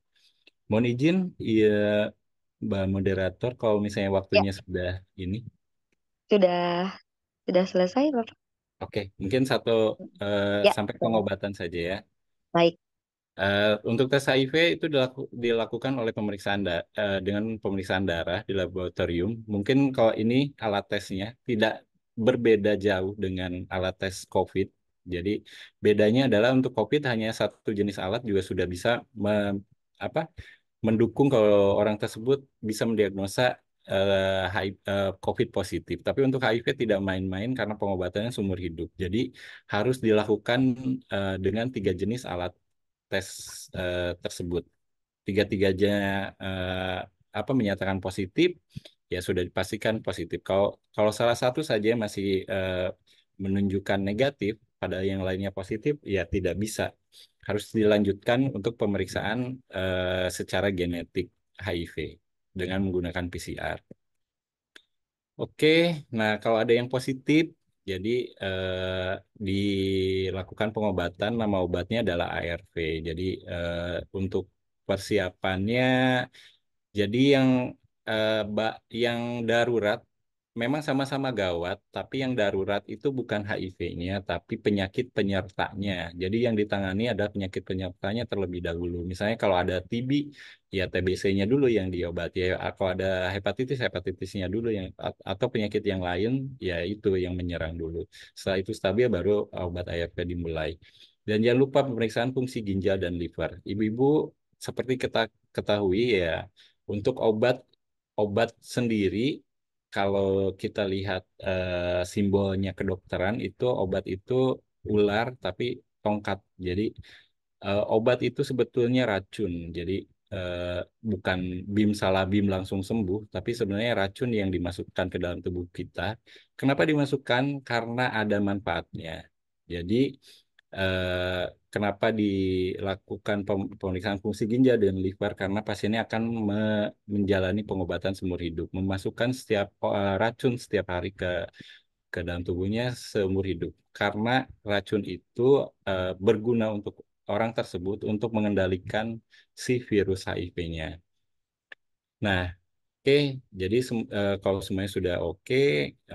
Mohon izin, ya Mbak moderator, kalau misalnya ya. waktunya ya. sudah ini. Sudah sudah selesai, Bapak. Oke, mungkin satu eh, ya. sampai pengobatan saja ya. Baik. Uh, untuk tes HIV itu dilaku, dilakukan oleh pemeriksaan da, uh, dengan pemeriksaan darah di laboratorium. Mungkin kalau ini alat tesnya tidak berbeda jauh dengan alat tes COVID. Jadi bedanya adalah untuk COVID hanya satu jenis alat juga sudah bisa me, apa, mendukung kalau orang tersebut bisa mendiagnosa uh, eh, HIV, uh, COVID positif. Tapi untuk HIV tidak main-main karena pengobatannya seumur hidup. Jadi harus dilakukan uh, dengan tiga jenis alat tes uh, tersebut. Tiga-tiganya uh, apa menyatakan positif, ya sudah dipastikan positif. Kalau kalau salah satu saja masih uh, menunjukkan negatif, pada yang lainnya positif, ya tidak bisa. Harus dilanjutkan untuk pemeriksaan uh, secara genetik HIV dengan menggunakan PCR. Oke, nah kalau ada yang positif jadi eh, dilakukan pengobatan nama obatnya adalah ARV. Jadi eh, untuk persiapannya jadi yang eh, yang darurat memang sama-sama gawat, tapi yang darurat itu bukan HIV-nya, tapi penyakit penyertanya. Jadi yang ditangani ada penyakit penyertanya terlebih dahulu. Misalnya kalau ada TB, ya TBC-nya dulu yang diobati. Ya, kalau ada hepatitis, hepatitisnya dulu yang atau penyakit yang lain, ya itu yang menyerang dulu. Setelah itu stabil, baru obat ARV dimulai. Dan jangan lupa pemeriksaan fungsi ginjal dan liver. Ibu-ibu seperti kita ketahui ya, untuk obat obat sendiri kalau kita lihat uh, simbolnya kedokteran itu obat itu ular tapi tongkat. Jadi uh, obat itu sebetulnya racun. Jadi uh, bukan bim salah bim langsung sembuh, tapi sebenarnya racun yang dimasukkan ke dalam tubuh kita. Kenapa dimasukkan? Karena ada manfaatnya. Jadi Eh, kenapa dilakukan pemeriksaan fungsi ginjal dan liver karena pasiennya akan me menjalani pengobatan seumur hidup, memasukkan setiap eh, racun setiap hari ke ke dalam tubuhnya seumur hidup karena racun itu eh, berguna untuk orang tersebut untuk mengendalikan si virus HIV-nya. Nah, oke, okay, jadi uh, kalau semuanya sudah oke, okay,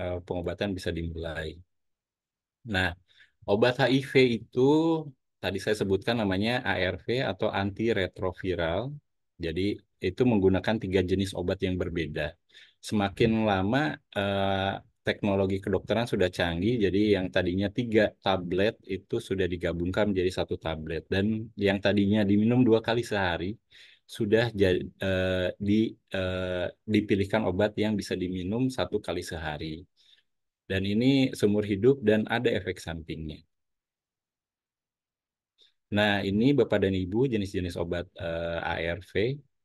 uh, eh, pengobatan bisa dimulai. Nah, Obat HIV itu tadi saya sebutkan namanya ARV atau antiretroviral. Jadi itu menggunakan tiga jenis obat yang berbeda. Semakin lama eh, teknologi kedokteran sudah canggih, jadi yang tadinya tiga tablet itu sudah digabungkan menjadi satu tablet dan yang tadinya diminum dua kali sehari sudah eh, di eh, dipilihkan obat yang bisa diminum satu kali sehari. Dan ini seumur hidup dan ada efek sampingnya. Nah, ini Bapak dan Ibu jenis-jenis obat uh, eh, ARV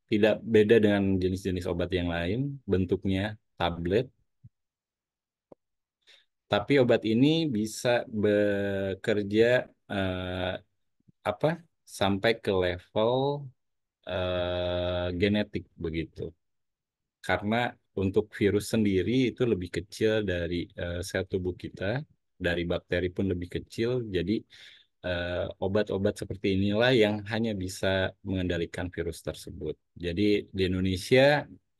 tidak beda dengan jenis-jenis obat yang lain, bentuknya tablet. Tapi obat ini bisa bekerja uh, apa? sampai ke level uh, genetik begitu karena untuk virus sendiri itu lebih kecil dari uh, sel tubuh kita, dari bakteri pun lebih kecil. Jadi eh, obat-obat seperti inilah yang hanya bisa mengendalikan virus tersebut. Jadi di Indonesia,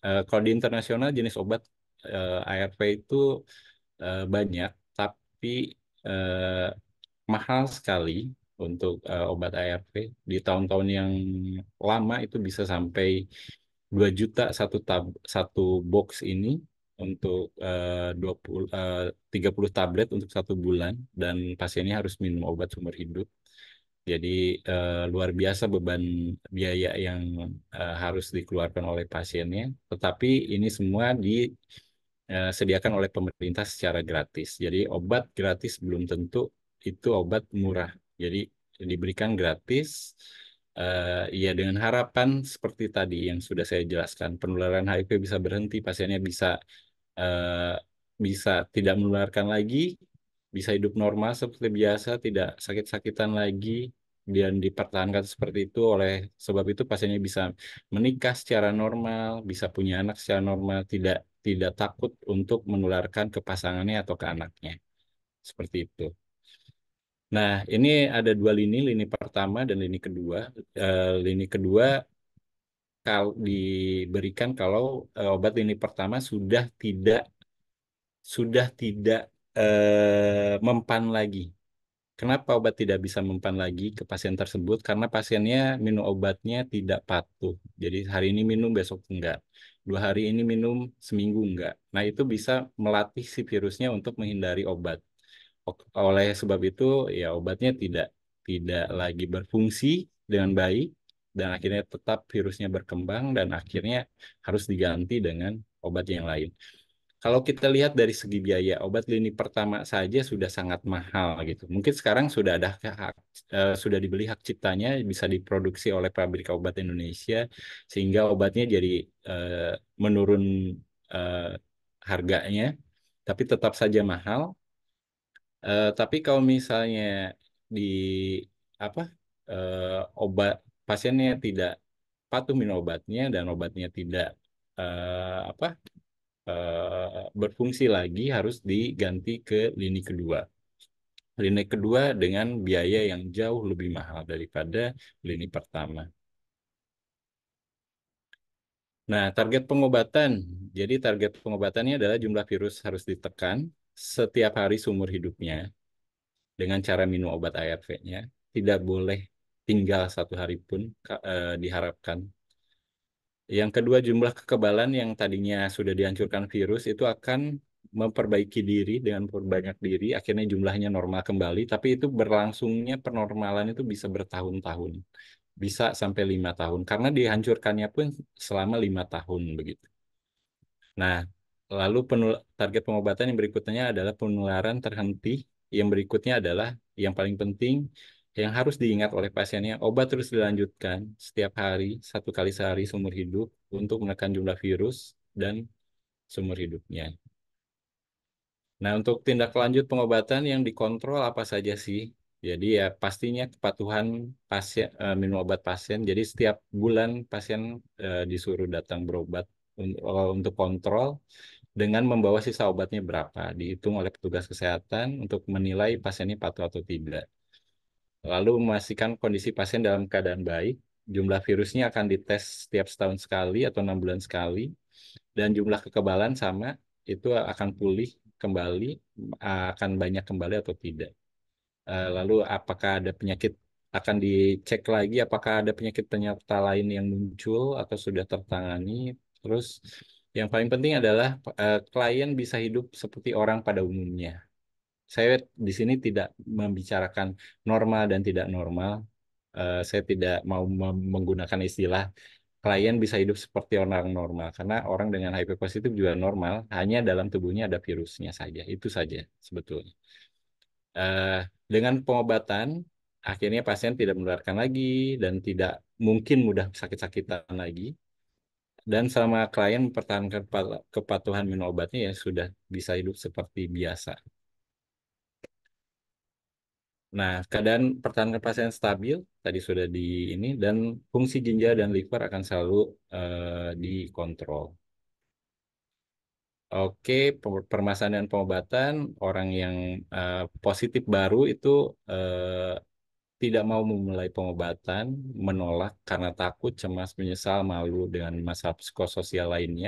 uh, kalau di internasional jenis obat uh, ARV itu uh, banyak, tapi uh, mahal sekali untuk uh, obat ARV. Di tahun-tahun yang lama itu bisa sampai 2 juta satu tab satu box ini untuk uh, puluh uh, 30 tablet untuk satu bulan dan pasiennya harus minum obat sumber hidup. Jadi uh, luar biasa beban biaya yang uh, harus dikeluarkan oleh pasiennya, tetapi ini semua disediakan oleh pemerintah secara gratis. Jadi obat gratis belum tentu itu obat murah. Jadi diberikan gratis Uh, ya dengan harapan seperti tadi yang sudah saya jelaskan, penularan HIV bisa berhenti, pasiennya bisa uh, bisa tidak menularkan lagi, bisa hidup normal seperti biasa, tidak sakit-sakitan lagi, dan dipertahankan seperti itu oleh sebab itu pasiennya bisa menikah secara normal, bisa punya anak secara normal, tidak tidak takut untuk menularkan ke pasangannya atau ke anaknya. Seperti itu. Nah, ini ada dua lini, lini pertama dan lini kedua. E, lini kedua kal diberikan kalau e, obat lini pertama sudah tidak sudah tidak e, mempan lagi. Kenapa obat tidak bisa mempan lagi ke pasien tersebut? Karena pasiennya minum obatnya tidak patuh. Jadi hari ini minum, besok enggak. Dua hari ini minum, seminggu enggak. Nah itu bisa melatih si virusnya untuk menghindari obat oleh sebab itu ya obatnya tidak tidak lagi berfungsi dengan baik dan akhirnya tetap virusnya berkembang dan akhirnya harus diganti dengan obat yang lain. Kalau kita lihat dari segi biaya, obat lini pertama saja sudah sangat mahal gitu. Mungkin sekarang sudah ada hak, eh, sudah dibeli hak ciptanya bisa diproduksi oleh pabrik obat Indonesia sehingga obatnya jadi eh, menurun eh, harganya tapi tetap saja mahal Uh, tapi kalau misalnya di apa uh, obat pasiennya tidak patuh minum obatnya dan obatnya tidak uh, apa uh, berfungsi lagi harus diganti ke lini kedua. Lini kedua dengan biaya yang jauh lebih mahal daripada lini pertama. Nah, target pengobatan. Jadi target pengobatannya adalah jumlah virus harus ditekan setiap hari seumur hidupnya dengan cara minum obat ARV-nya tidak boleh tinggal satu hari pun e, diharapkan. Yang kedua jumlah kekebalan yang tadinya sudah dihancurkan virus itu akan memperbaiki diri dengan perbanyak diri akhirnya jumlahnya normal kembali tapi itu berlangsungnya penormalan itu bisa bertahun-tahun bisa sampai lima tahun karena dihancurkannya pun selama lima tahun begitu. Nah Lalu penul target pengobatan yang berikutnya adalah penularan terhenti. Yang berikutnya adalah yang paling penting yang harus diingat oleh pasiennya, obat terus dilanjutkan setiap hari, satu kali sehari seumur hidup untuk menekan jumlah virus dan seumur hidupnya. Nah, untuk tindak lanjut pengobatan yang dikontrol apa saja sih? Jadi ya pastinya kepatuhan pasien eh, minum obat pasien. Jadi setiap bulan pasien eh, disuruh datang berobat eh, untuk kontrol dengan membawa sisa obatnya berapa dihitung oleh petugas kesehatan untuk menilai pasien ini patuh atau tidak. Lalu memastikan kondisi pasien dalam keadaan baik, jumlah virusnya akan dites setiap setahun sekali atau enam bulan sekali, dan jumlah kekebalan sama itu akan pulih kembali, akan banyak kembali atau tidak. Eh, lalu apakah ada penyakit akan dicek lagi apakah ada penyakit penyerta lain yang muncul atau sudah tertangani. Terus yang paling penting adalah uh, klien bisa hidup seperti orang pada umumnya. Saya di sini tidak membicarakan normal dan tidak normal. Uh, saya tidak mau menggunakan istilah klien bisa hidup seperti orang normal karena orang dengan HIV positif juga normal, hanya dalam tubuhnya ada virusnya saja. Itu saja sebetulnya. Uh, dengan pengobatan akhirnya pasien tidak menularkan lagi dan tidak mungkin mudah sakit-sakitan lagi dan sama klien mempertahankan kepatuhan minum obatnya ya sudah bisa hidup seperti biasa. Nah, keadaan pertahanan pasien stabil tadi sudah di ini dan fungsi ginjal dan liver akan selalu eh, dikontrol. Oke, permasalahan dan pengobatan orang yang eh, positif baru itu eh, tidak mau memulai pengobatan, menolak karena takut, cemas, menyesal, malu dengan masalah psikososial lainnya.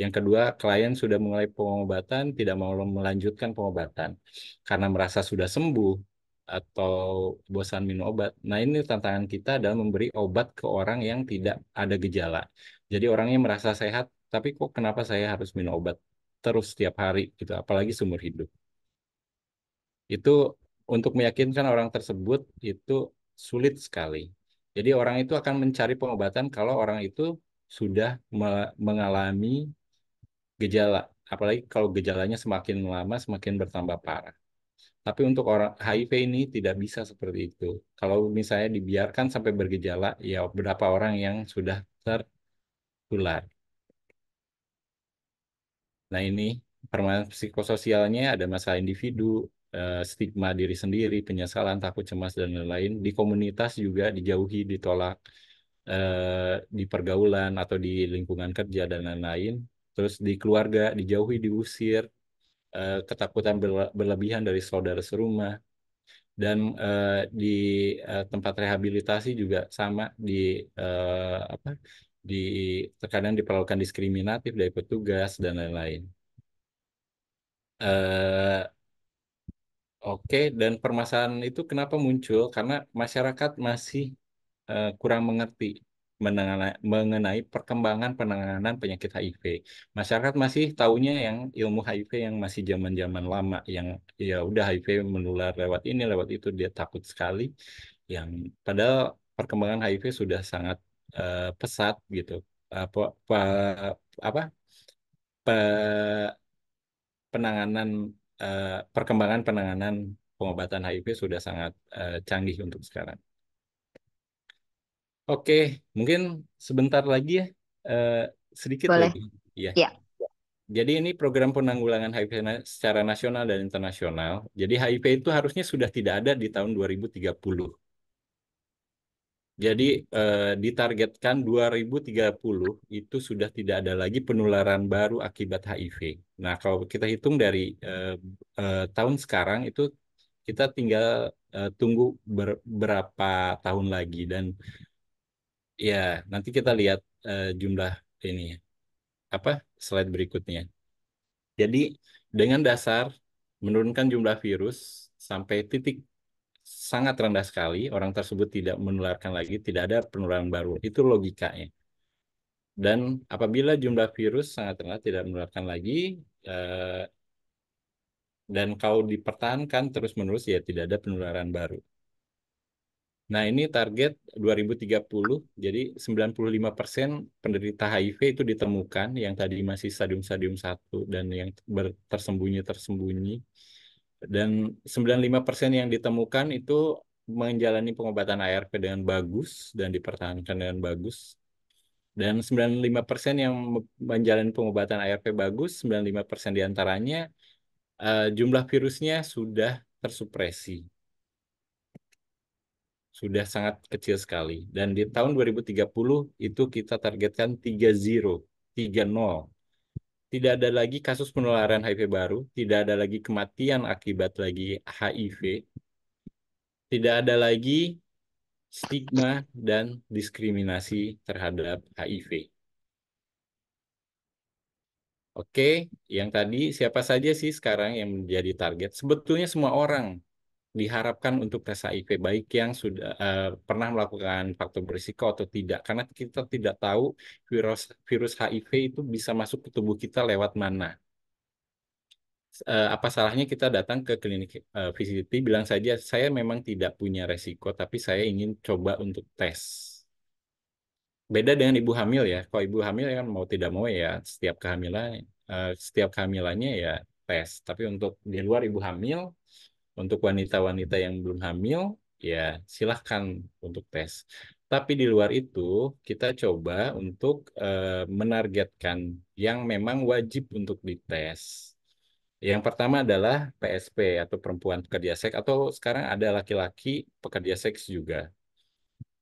Yang kedua, klien sudah mulai pengobatan, tidak mau melanjutkan pengobatan karena merasa sudah sembuh atau bosan minum obat. Nah, ini tantangan kita adalah memberi obat ke orang yang tidak ada gejala. Jadi orangnya merasa sehat, tapi kok kenapa saya harus minum obat terus setiap hari gitu, apalagi seumur hidup. Itu untuk meyakinkan orang tersebut itu sulit sekali. Jadi orang itu akan mencari pengobatan kalau orang itu sudah me mengalami gejala, apalagi kalau gejalanya semakin lama semakin bertambah parah. Tapi untuk orang HIV ini tidak bisa seperti itu. Kalau misalnya dibiarkan sampai bergejala, ya berapa orang yang sudah tertular. Nah ini permasalahan psikososialnya ada masalah individu, Eh, stigma diri sendiri, penyesalan, takut cemas dan lain-lain. Di komunitas juga dijauhi, ditolak eh, di pergaulan atau di lingkungan kerja dan lain-lain. Terus di keluarga dijauhi, diusir, eh, ketakutan berlebihan dari saudara serumah dan di tempat rehabilitasi juga sama di apa di terkadang diperlakukan diskriminatif dari petugas dan lain-lain. Uh, Oke, dan permasalahan itu kenapa muncul? Karena masyarakat masih uh, kurang mengerti mengenai, perkembangan penanganan penyakit HIV. Masyarakat masih tahunya yang ilmu HIV yang masih zaman-zaman lama, yang ya udah HIV menular lewat ini, lewat itu dia takut sekali. Yang padahal perkembangan HIV sudah sangat uh, pesat gitu. Eh, apa apa, apa penanganan Eh, perkembangan penanganan pengobatan HIV sudah sangat eh, canggih untuk sekarang. Oke, mungkin sebentar lagi ya, eh, sedikit Boleh. lagi. Ya. ya. Jadi ini program penanggulangan HIV secara nasional dan internasional. Jadi HIV itu harusnya sudah tidak ada di tahun 2030. Jadi eh, ditargetkan 2030 itu sudah tidak ada lagi penularan baru akibat HIV. Nah, kalau kita hitung dari eh, eh, tahun sekarang itu kita tinggal eh, tunggu ber berapa tahun lagi dan ya nanti kita lihat eh, jumlah ini apa slide berikutnya. Jadi dengan dasar menurunkan jumlah virus sampai titik sangat rendah sekali, orang tersebut tidak menularkan lagi, tidak ada penularan baru. Itu logikanya. Dan apabila jumlah virus sangat rendah, tidak menularkan lagi, eh, dan kalau dipertahankan terus-menerus, ya tidak ada penularan baru. Nah, ini target 2030, jadi 95% penderita HIV itu ditemukan, yang tadi masih stadium-stadium 1 dan yang tersembunyi-tersembunyi. Dan 95% yang ditemukan itu menjalani pengobatan ARP dengan bagus dan dipertahankan dengan bagus. Dan 95% yang menjalani pengobatan ARP bagus, 95% diantaranya uh, jumlah virusnya sudah tersupresi. Sudah sangat kecil sekali. Dan di tahun 2030 itu kita targetkan tiga 0 tidak ada lagi kasus penularan HIV baru, tidak ada lagi kematian akibat lagi HIV, tidak ada lagi stigma dan diskriminasi terhadap HIV. Oke, yang tadi siapa saja sih sekarang yang menjadi target? Sebetulnya semua orang, diharapkan untuk tes HIV baik yang sudah uh, pernah melakukan faktor berisiko atau tidak karena kita tidak tahu virus virus HIV itu bisa masuk ke tubuh kita lewat mana. Uh, apa salahnya kita datang ke klinik uh, eh, VCT bilang saja saya memang tidak punya resiko tapi saya ingin coba untuk tes. Beda dengan ibu hamil ya. Kalau ibu hamil ya mau tidak mau ya setiap kehamilan uh, setiap kehamilannya ya tes. Tapi untuk di luar ibu hamil untuk wanita-wanita yang belum hamil, ya silahkan untuk tes. Tapi di luar itu, kita coba untuk uh, menargetkan yang memang wajib untuk dites. Yang pertama adalah PSP atau perempuan pekerja seks atau sekarang ada laki-laki pekerja seks juga.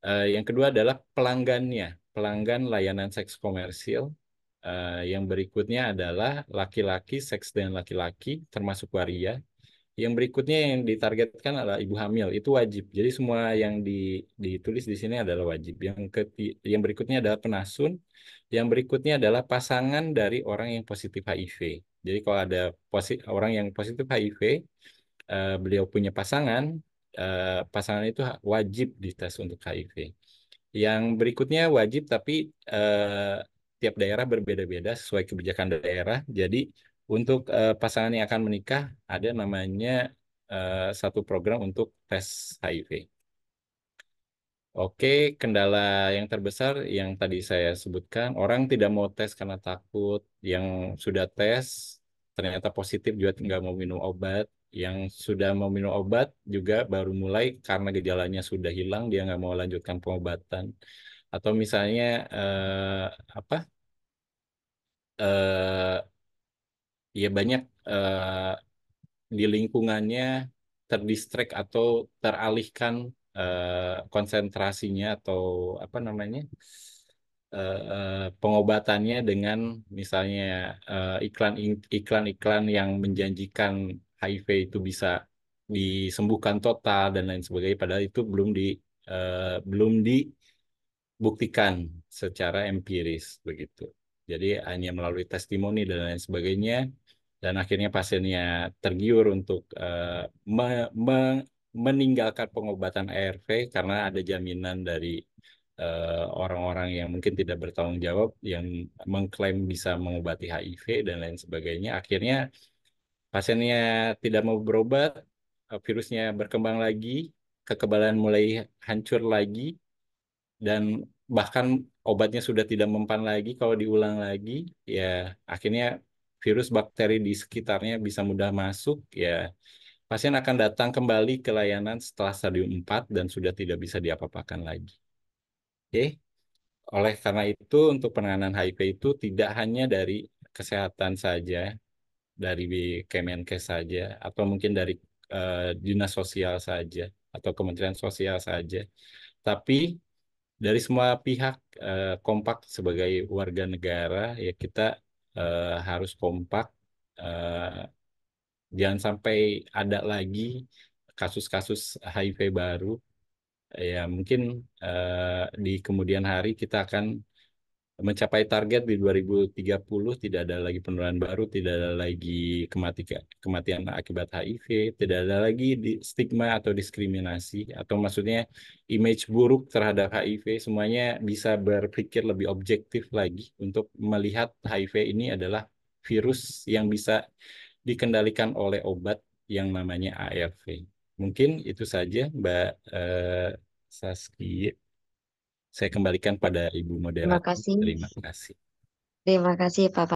Uh, yang kedua adalah pelanggannya, pelanggan layanan seks komersil. Uh, yang berikutnya adalah laki-laki seks dengan laki-laki termasuk waria yang berikutnya yang ditargetkan adalah ibu hamil, itu wajib. Jadi semua yang di, ditulis di sini adalah wajib. Yang ke, yang berikutnya adalah penasun, yang berikutnya adalah pasangan dari orang yang positif HIV. Jadi kalau ada posi, orang yang positif HIV, uh, beliau punya pasangan, uh, pasangan itu wajib dites untuk HIV. Yang berikutnya wajib tapi uh, tiap daerah berbeda-beda sesuai kebijakan daerah. Jadi untuk uh, pasangan yang akan menikah ada namanya uh, satu program untuk tes HIV. Oke, kendala yang terbesar yang tadi saya sebutkan, orang tidak mau tes karena takut, yang sudah tes ternyata positif juga nggak mau minum obat, yang sudah mau minum obat juga baru mulai karena gejalanya sudah hilang, dia nggak mau lanjutkan pengobatan. Atau misalnya eh, apa eh, ya banyak uh, di lingkungannya terdistrek atau teralihkan uh, konsentrasinya atau apa namanya uh, pengobatannya dengan misalnya iklan iklan-iklan yang menjanjikan HIV itu bisa disembuhkan total dan lain sebagainya padahal itu belum di uh, belum dibuktikan secara empiris begitu. Jadi hanya melalui testimoni dan lain sebagainya dan akhirnya pasiennya tergiur untuk uh, me me meninggalkan pengobatan ARV karena ada jaminan dari eh, orang-orang uh, orang -orang yang mungkin tidak bertanggung jawab yang mengklaim bisa mengobati HIV dan lain sebagainya. Akhirnya pasiennya tidak mau berobat, eh, virusnya berkembang lagi, kekebalan mulai hancur lagi, dan bahkan obatnya sudah tidak mempan lagi kalau diulang lagi, ya akhirnya virus bakteri di sekitarnya bisa mudah masuk, ya pasien akan datang kembali ke layanan setelah stadium 4 dan sudah tidak bisa diapa-apakan lagi. Oke. Oleh karena itu, untuk penanganan HIV itu tidak hanya dari kesehatan saja, dari Kemenkes saja, atau mungkin dari uh, dinas sosial saja, atau kementerian sosial saja. Tapi dari semua pihak uh, kompak sebagai warga negara, ya kita uh, harus kompak. uh, jangan sampai ada lagi kasus-kasus HIV baru. Ya mungkin uh, di kemudian hari kita akan mencapai target di 2030 tidak ada lagi penularan baru, tidak ada lagi kematian kematian akibat HIV, tidak ada lagi stigma atau diskriminasi atau maksudnya image buruk terhadap HIV semuanya bisa berpikir lebih objektif lagi untuk melihat HIV ini adalah virus yang bisa dikendalikan oleh obat yang namanya ARV. Mungkin itu saja Mbak eh, Saskia. Saya kembalikan pada Ibu Modela. Terima kasih. Terima kasih. Terima kasih, Pak.